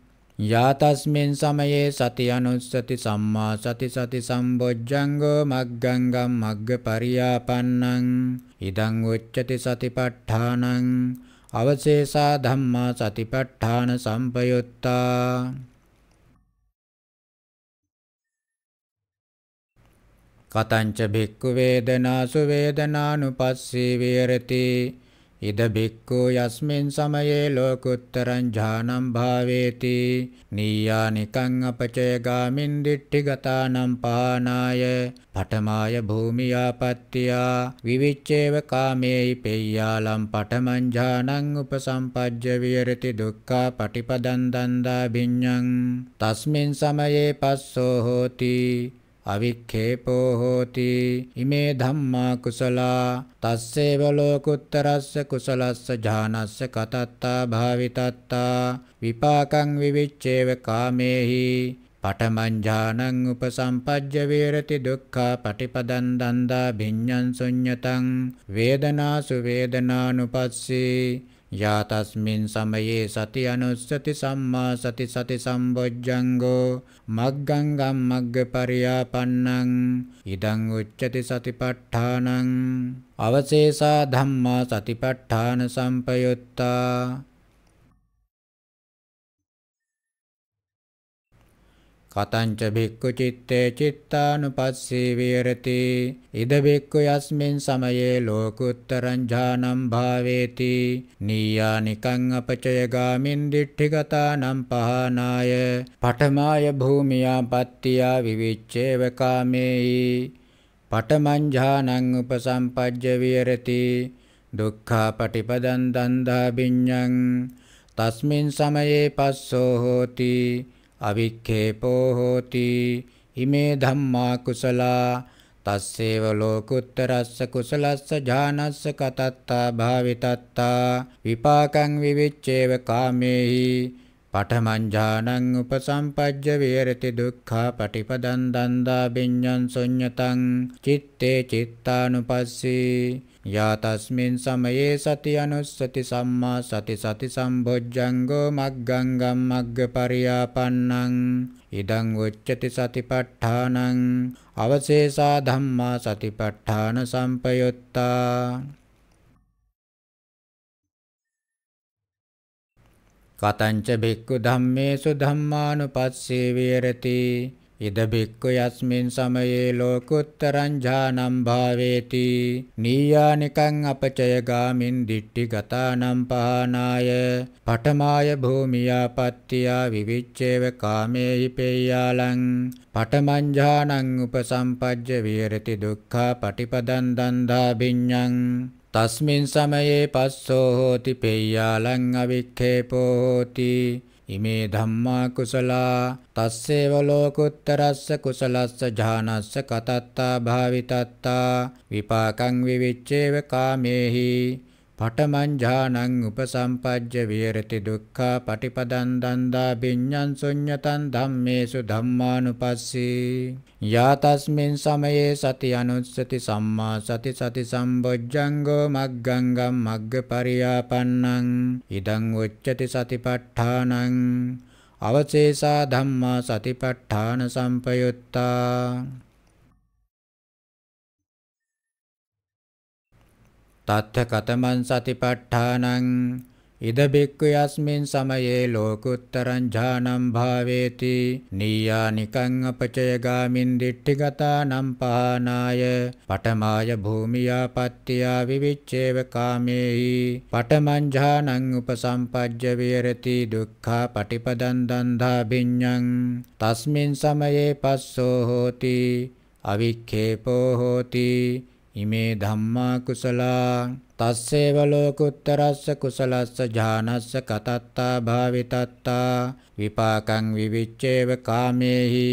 Speaker 3: යාතස්මින් සමයේ සති අනුස්සති සම්මා සති සති සම්බොජ්ජංගෝ මග්ගංගම් මග්ගපරියාපන්නං ඉදං උච්චති
Speaker 2: සතිපට්ඨානං අවශේෂා ධම්මා සතිපට්ඨාන සම්පයුත්තා
Speaker 3: කතංච භික්ඛු වේදනාසු වේදනානුපස්සී විහෙරති ඉද බික්කු යස්මින් සමයේ ලෝකුත්තරං ඥානං භාවේති නීයා නිකං අපචය ගාමින් දිට්ඨිගතානම් පානාය පඨමාය භූමියාපත්තියා විවිච්ඡේව කාමේයි පෙය්‍යාලම් පඨමං ඥානං උපසම්පජ්ජ විහෙරති දුක්ඛා පටිපදං දන්දා භිඤ්ඤං තස්මින් සමයේ පස්සෝ හෝති අවික්ඛේපෝ හෝති ඉමේ ධම්මා කුසලා තස්සේව ලෝකුත්තරස්ස කුසලස්ස ඥානස්ස කතත්තා භාවිතත්තා විපාකං විවිච්ඡේව කාමේහි පඨමං ඥානං උපසම්පජ්ජ වේරති දුක්ඛා පටිපදං දන්දා භිඤ්ඤං ශුඤ්ඤතං වේදනාසු වේදනානුපස්සී යාතස්මින් සමයේ සති අනුස්සති සම්මා සති සති සම්බොජ්ජංගෝ මග්ගං ගම්මග්ග පරියාපන්නං ඉදං උච්චති සතිපට්ඨානං අවශේෂා ධම්මා සතිපට්ඨාන සම්පයුත්තා කතංච භික්ඛු චිත්තේ චිත්තානුපස්සී විහෙරති ඉද භික්ඛු යස්මින් සමයේ ලෝකුත්තරං ඥානම් භාවේති නීයානිකං අපචය ගාමින් දිඨිගතානම් පහනාය පඨමාය භූමියා පත්තියා විවිච්ඡේව කාමේහි පඨමං ඥානං උපසම්පජ්ජ විහෙරති දුක්ඛා පටිපදං දන්දා විඤ්ඤං තස්මින් සමයේ පස්සෝ හෝති අවික්ඛේපෝ හෝති ඉමේ ධම්මා කුසලා තස්සේව ලෝකුත්තරස්ස කුසලස්ස ඥානස්ස කතත්තා භාවිතත්තා විපාකං විවිච්ඡේව කාමේහි පඨමං ඥානං උපසම්පජ්ජ විහෙරති දුක්ඛා පටිපදං දන්දා බිඤ්ඤං සොඤ්ඤතං චitte චිත්තානුපස්සී යාතස්මින් සමයේ සති අනුස්සති සම්මා සති සති සම්බොජ්ජංගෝ මග්ගං ගම්මග්ග පරියාපන්නං ඉදං උච්චති සතිපට්ඨානං අවශේෂා ධම්මා සතිපට්ඨාන සම්පයුත්තා කතංච භික්ඛු ධම්මේසු ධම්මානුපස්සේ විහෙරති ඉද බික්කු යස්මින් සමයේ ලෝකුත්තරං ඥානම් භාවේති නීයානිකං අපචය ගාමින් දිට්ටි ගතානම් පහනාය පඨමාය භූමියාපත්තියා විවිච්ඡේව කාමේහි පේයාලං පඨමං ඥානං උපසම්පජ්ජ විහෙරති දුක්ඛා පටිපදං දන්දා බිඤ්ඤං තස්මින් සමයේ පස්සෝ හෝති පේයාලං අවික්ඛේපෝ හෝති ඉමේ ධම්මා කුසලා තස්සේව ලෝකුත්තරස්ස කුසලස්ස ඥානස්ස කතත්තා භාවිතත්තා විපාකං විවිච්ඡේව කාමේහි පඨමං උපසම්පජ්ජ විහෙරති දුක්ඛා පටිපදං දන්දා විඤ්ඤං ශුඤ්ඤතං ධම්මේසු ධම්මානුපස්සී යාතස්මින් සමයේ සති අනුස්සති සම්මා සති සති සම්බොජ්ජංගෝ මග්ගංගම් මග්ගපරියාපන්නං ඉදං උච්චති සතිපට්ඨානං අවශේෂා ධම්මා සතිපට්ඨාන සම්පයුත්තා තත්ථ කතමන් සතිපට්ඨානං ඉද බික්කු යස්මින් සමයේ ලෝකුත්තරං ඥානම් භාවේති නීයා නිකං අපචය ගාමින් දිට්ඨිගතා නම් පහනාය පඨමාය භූමියාපත්තියා විවිච්ඡේව කාමේහි පඨමං ඥානං උපසම්පජ්ජ විරති දුක්ඛා පටිපදං දන්ධා භිඤ්ඤං තස්මින් සමයේ පස්සෝ හෝති අවික්ඛේපෝ හෝති ඉමේ ධම්මා කුසලා තස්සේව ලෝකුත්තරස්ස කුසලස්ස ඥානස්ස කතත්තා භාවිතත්තා විපාකං විවිච්ඡේව කාමේහි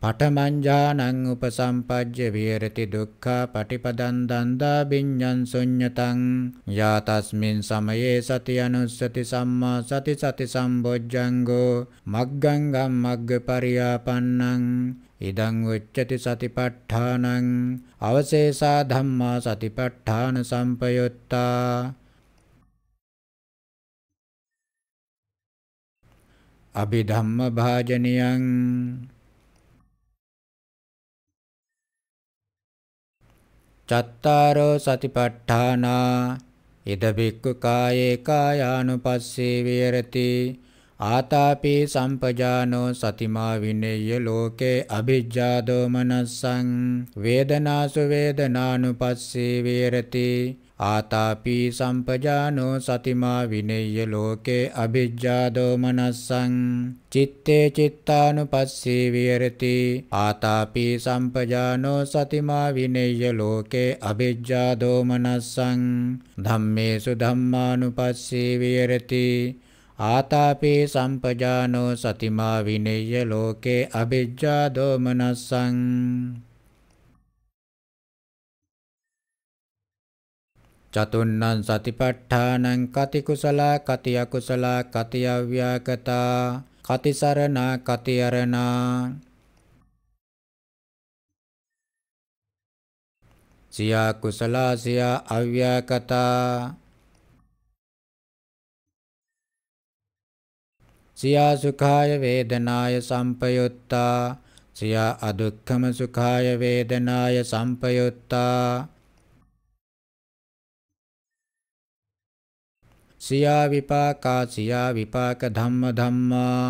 Speaker 3: පඨමං ඥානං උපසම්පජ්ජ විහෙරති දුක්ඛා පටිපදං දන්දා බිඤ්ඤං ශුඤ්ඤතං යා තස්මින් සමයේ සති අනුස්සති සම්මා සති සති සම්බොජ්ජංගෝ මග්ගං ගම්මග්ග පරියාපන්නං ඉදං උච්චති සතිපට්ඨානං
Speaker 2: අවශේෂා ධම්මා සතිපට්ඨාන සම්පයුත්තා අභිධම්ම
Speaker 1: භාජනියං
Speaker 3: චත්තාරෝ සතිපට්ඨානා ඉද බික්කු කායේ කායානුපස්සේ විහෙරති ආතාපි සම්පජානෝ සතිමා විනේය ලෝකේ අභිජ්ජාදෝ මනස්සං වේදනාසු වේදනානුපස්සේ වේරති ආතාපි සම්පජානෝ සතිමා විනේය ලෝකේ අභිජ්ජාදෝ මනස්සං චිත්තේ චිත්තානුපස්සේ විහෙරති ආතාපි සම්පජානෝ සතිමා විනේය ලෝකේ අභිජ්ජාදෝ මනස්සං ධම්මේසු ධම්මානුපස්සේ විහෙරති ආතාපේ සම්පජානෝ සතිමා විනේය ලෝකේ අභිජ්ජා දෝමනස්සං චතුන්නං සතිපට්ඨානං කති කුසලා කති අකුසලා කති අව්‍යාකතා කති සරණා කති අරණා
Speaker 2: සියා කුසලා සියා අව්‍යාකතා සියා සුඛාය
Speaker 3: වේදනාය සම්පයුත්තා සියා අදුක්ඛම සුඛාය වේදනාය සම්පයුත්තා
Speaker 2: සියා විපාකා සියා විපාක ධම්ම ධම්මා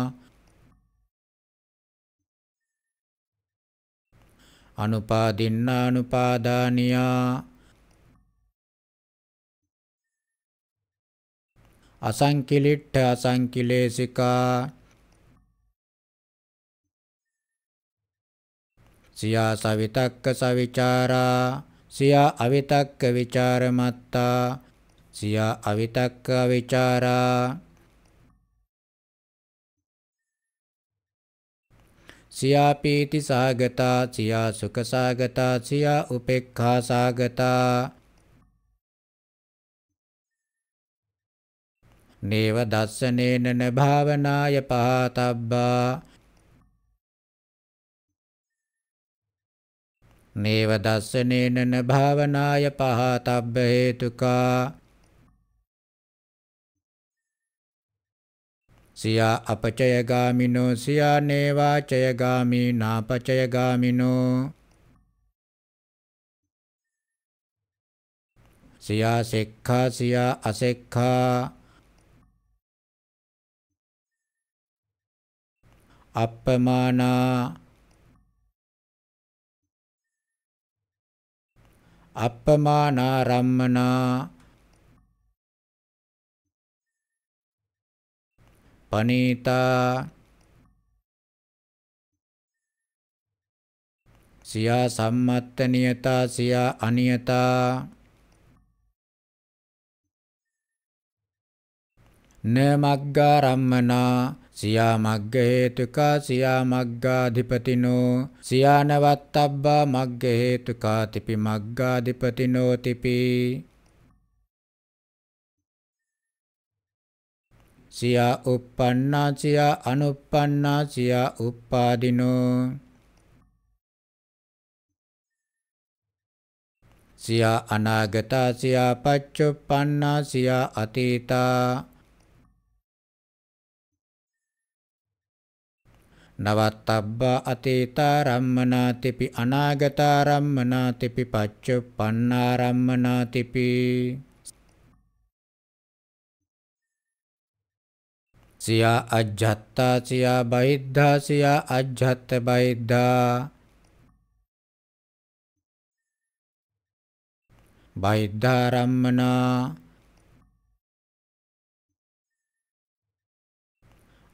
Speaker 1: අනුපාදින්නානුපාදානියා
Speaker 2: අසංකිලිට්ඨ අසංකිලේසිකා සියා සවිතක්ක
Speaker 3: සවිචාරා සියා අවිතක්ක විචාරමත්තා සියා අවිතක්ක විචාරා සියා පීති සාගතා සියා සුඛ සාගතා සියා උපේක්ඛා සාගතා
Speaker 2: නේව දස්සනේනන භාවනාය පහතබ්බා
Speaker 3: නේව දස්සනේනන භාවනාය පහතබ්බ හේතුකා සියා අපචයගාමිනෝ සියා නේවාචයගාමී නාපචයගාමිනෝ
Speaker 1: සියා සෙක්ඛා සියා අසෙක්ඛා
Speaker 2: අප්පමානා අප්පමානා රම්මනා පනීතා සියා සම්මත්ත නියතා සියා අනියතා
Speaker 3: නමග්ගා රම්මනා සියාමග්ග හේතුකා සියාමග්ගාධිපතිනෝ සියානවත්තබ්බා මග්ග හේතුකා තිපි මග්ගාධිපතිනෝ තිපි
Speaker 2: සියා uppannā සියා anuppannā සියා uppādinō සියා අනාගතා සියා පච්චුප්පන්නා සියා අතීතා
Speaker 3: නවත්තබ්බා අතීතාරම්මනාතිපි අනාගතාරම්මනාතිපි පච්චුප්පන්නාරම්මනාතිපි
Speaker 2: සියා අජ්ජත්තා සියා බහිද්ධා සියා අජ්ජත්ත බහිද්ධා බහිද්ධාරම්මනා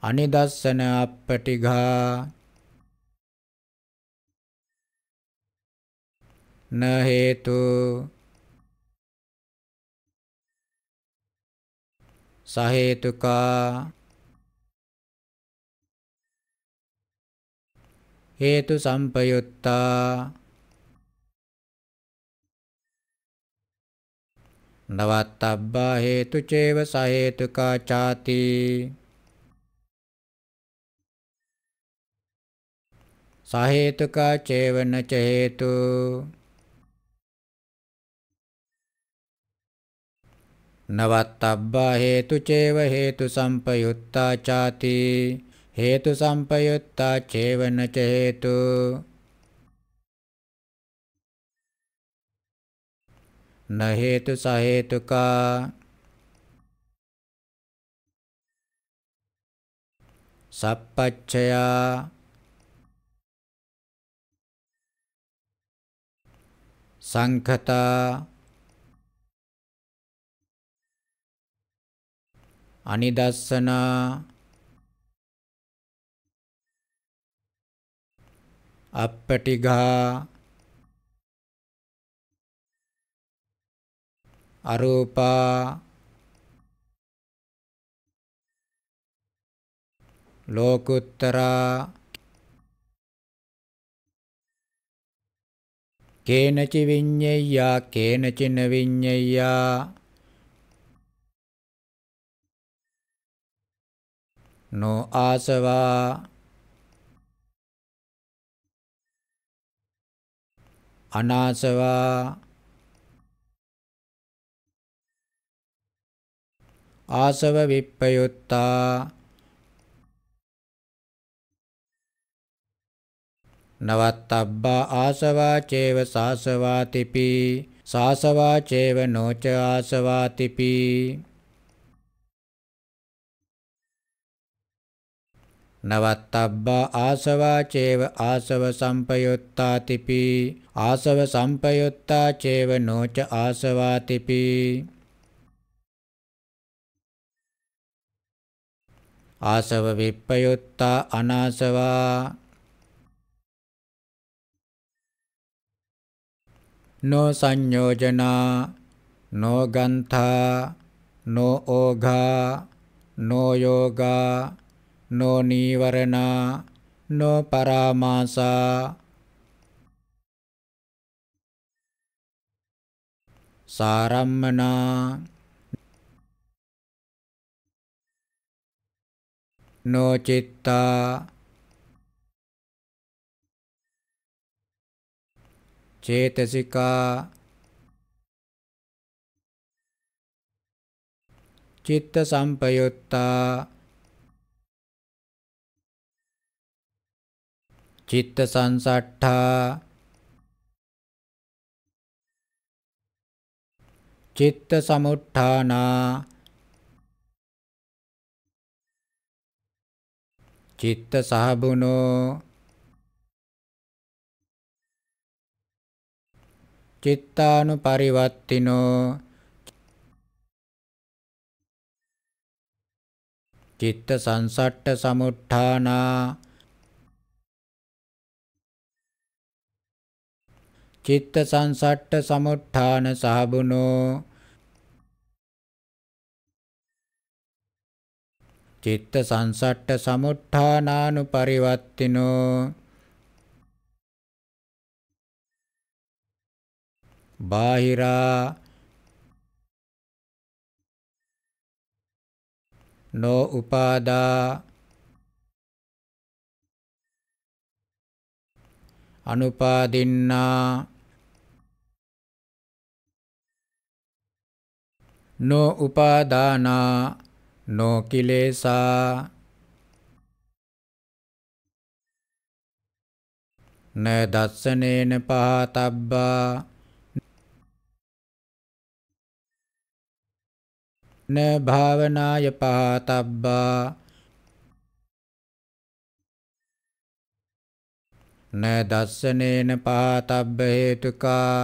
Speaker 2: අනිදස්සන
Speaker 1: අප්පටිඝා න හේතු
Speaker 2: සහේතුකා හේතු සම්පයුත්තා නවත්තබ්බා හේතු චේව සහේතුකා ചാති සහේතුකා චේවන ච හේතු
Speaker 3: නවත්තබ්බා හේතු චේව හේතු සම්පයුත්තා ചാති හේතු
Speaker 2: සම්පයුත්තා චේවන ච හේතු න හේතු සහේතුකා
Speaker 1: සප්පච්චයා
Speaker 2: සංඛතා අනිදස්සනා අප්පටිඝා
Speaker 1: අරූපා ලෝකුත්තරා
Speaker 3: කේනචි විඤ්ඤෙය්‍යා කේනචින විඤ්ඤෙය්‍යා
Speaker 1: නෝ ආසවා
Speaker 2: අනාසවා ආසව විප්පයුත්තා නවත්තබ්බා ආසවා චේව
Speaker 3: සාසවාතිපි සාසවා චේව නොච ආසවාතිපි නවත්තබ්බා ආසවා චේව ආසව සම්පයුත්තාතිපි ආසව සම්පයුත්තා චේව නොච ආසවාතිපි
Speaker 1: ආසව විප්පයුත්තා
Speaker 2: අනාසවා නෝ සංයෝජනා නෝ ගන්ථා
Speaker 3: නෝ ඕඝා නෝ යෝගා නෝ නීවරණා
Speaker 2: නෝ පරාමාසා සාරම්මනා
Speaker 1: නෝ චිත්තා
Speaker 2: චේතසිකා චිත්ත සම්පයුත්තා චිත්ත සංසට්ඨා චිත්ත සමුට්ඨානා චිත්ත සහබුනෝ චිත්තානු පරිවත්තිනෝ චිත්ත සංසට්ට සමුට්ඨානා චිත්ත සංසට්ට සමුට්ඨාන සහබුනෝ චිත්ත සංසට්ට සමුට්ඨානානු පරිවත්තිනෝ
Speaker 1: බාහිරා
Speaker 2: නො උපාදා අනුපාදින්නා නො උපාදානා නො කිලේසා
Speaker 1: න දස්සනේන පහතබ්බා
Speaker 2: න භාවනාය පාතබ්බා න දස්සනේන පාතබ්බ හේතුකා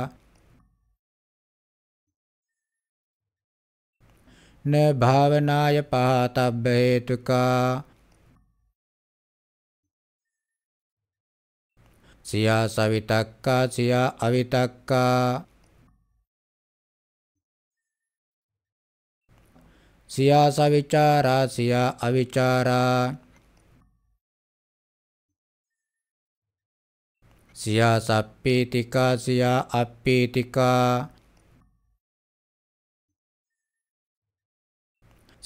Speaker 2: න භාවනාය පාතබ්බ හේතුකා සියා සවිතක්කා සියා අවිතක්කා සියා සවිචාරා සියා අවිචාරා සියා සප්පීතිකා සියා අප්පීතිකා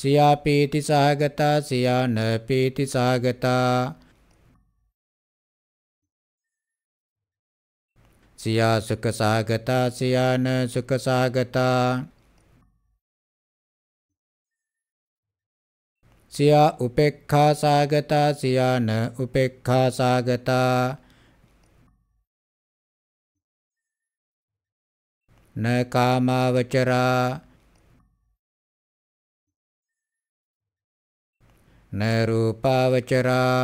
Speaker 2: සියා පීති සහගතා සියා න පීති සහගතා සියා සුඛ සහගතා සියා න සුඛ සහගතා සියා උපේක්ඛා සාගතා සියාන උපේක්ඛා සාගතා න කාමවචරා න රූපවචරා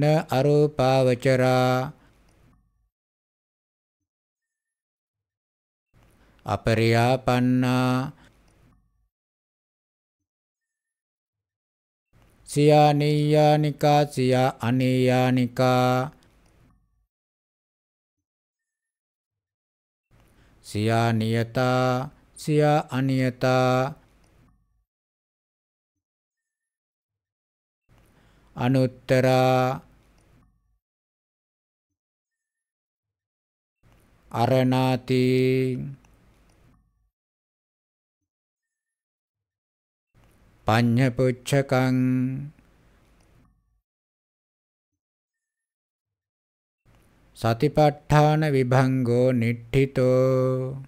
Speaker 1: න අරූපවචරා
Speaker 2: අපරියාපන්නා සියා නීයානිකා සියා අනීයානිකා සියා නියතා සියා අනියතා අනුත්තරා
Speaker 1: අරණාතිී පඤ්ඤපුච්ඡකං
Speaker 2: සතිපට්ඨාන විභංගෝ නිට්ඨිතෝ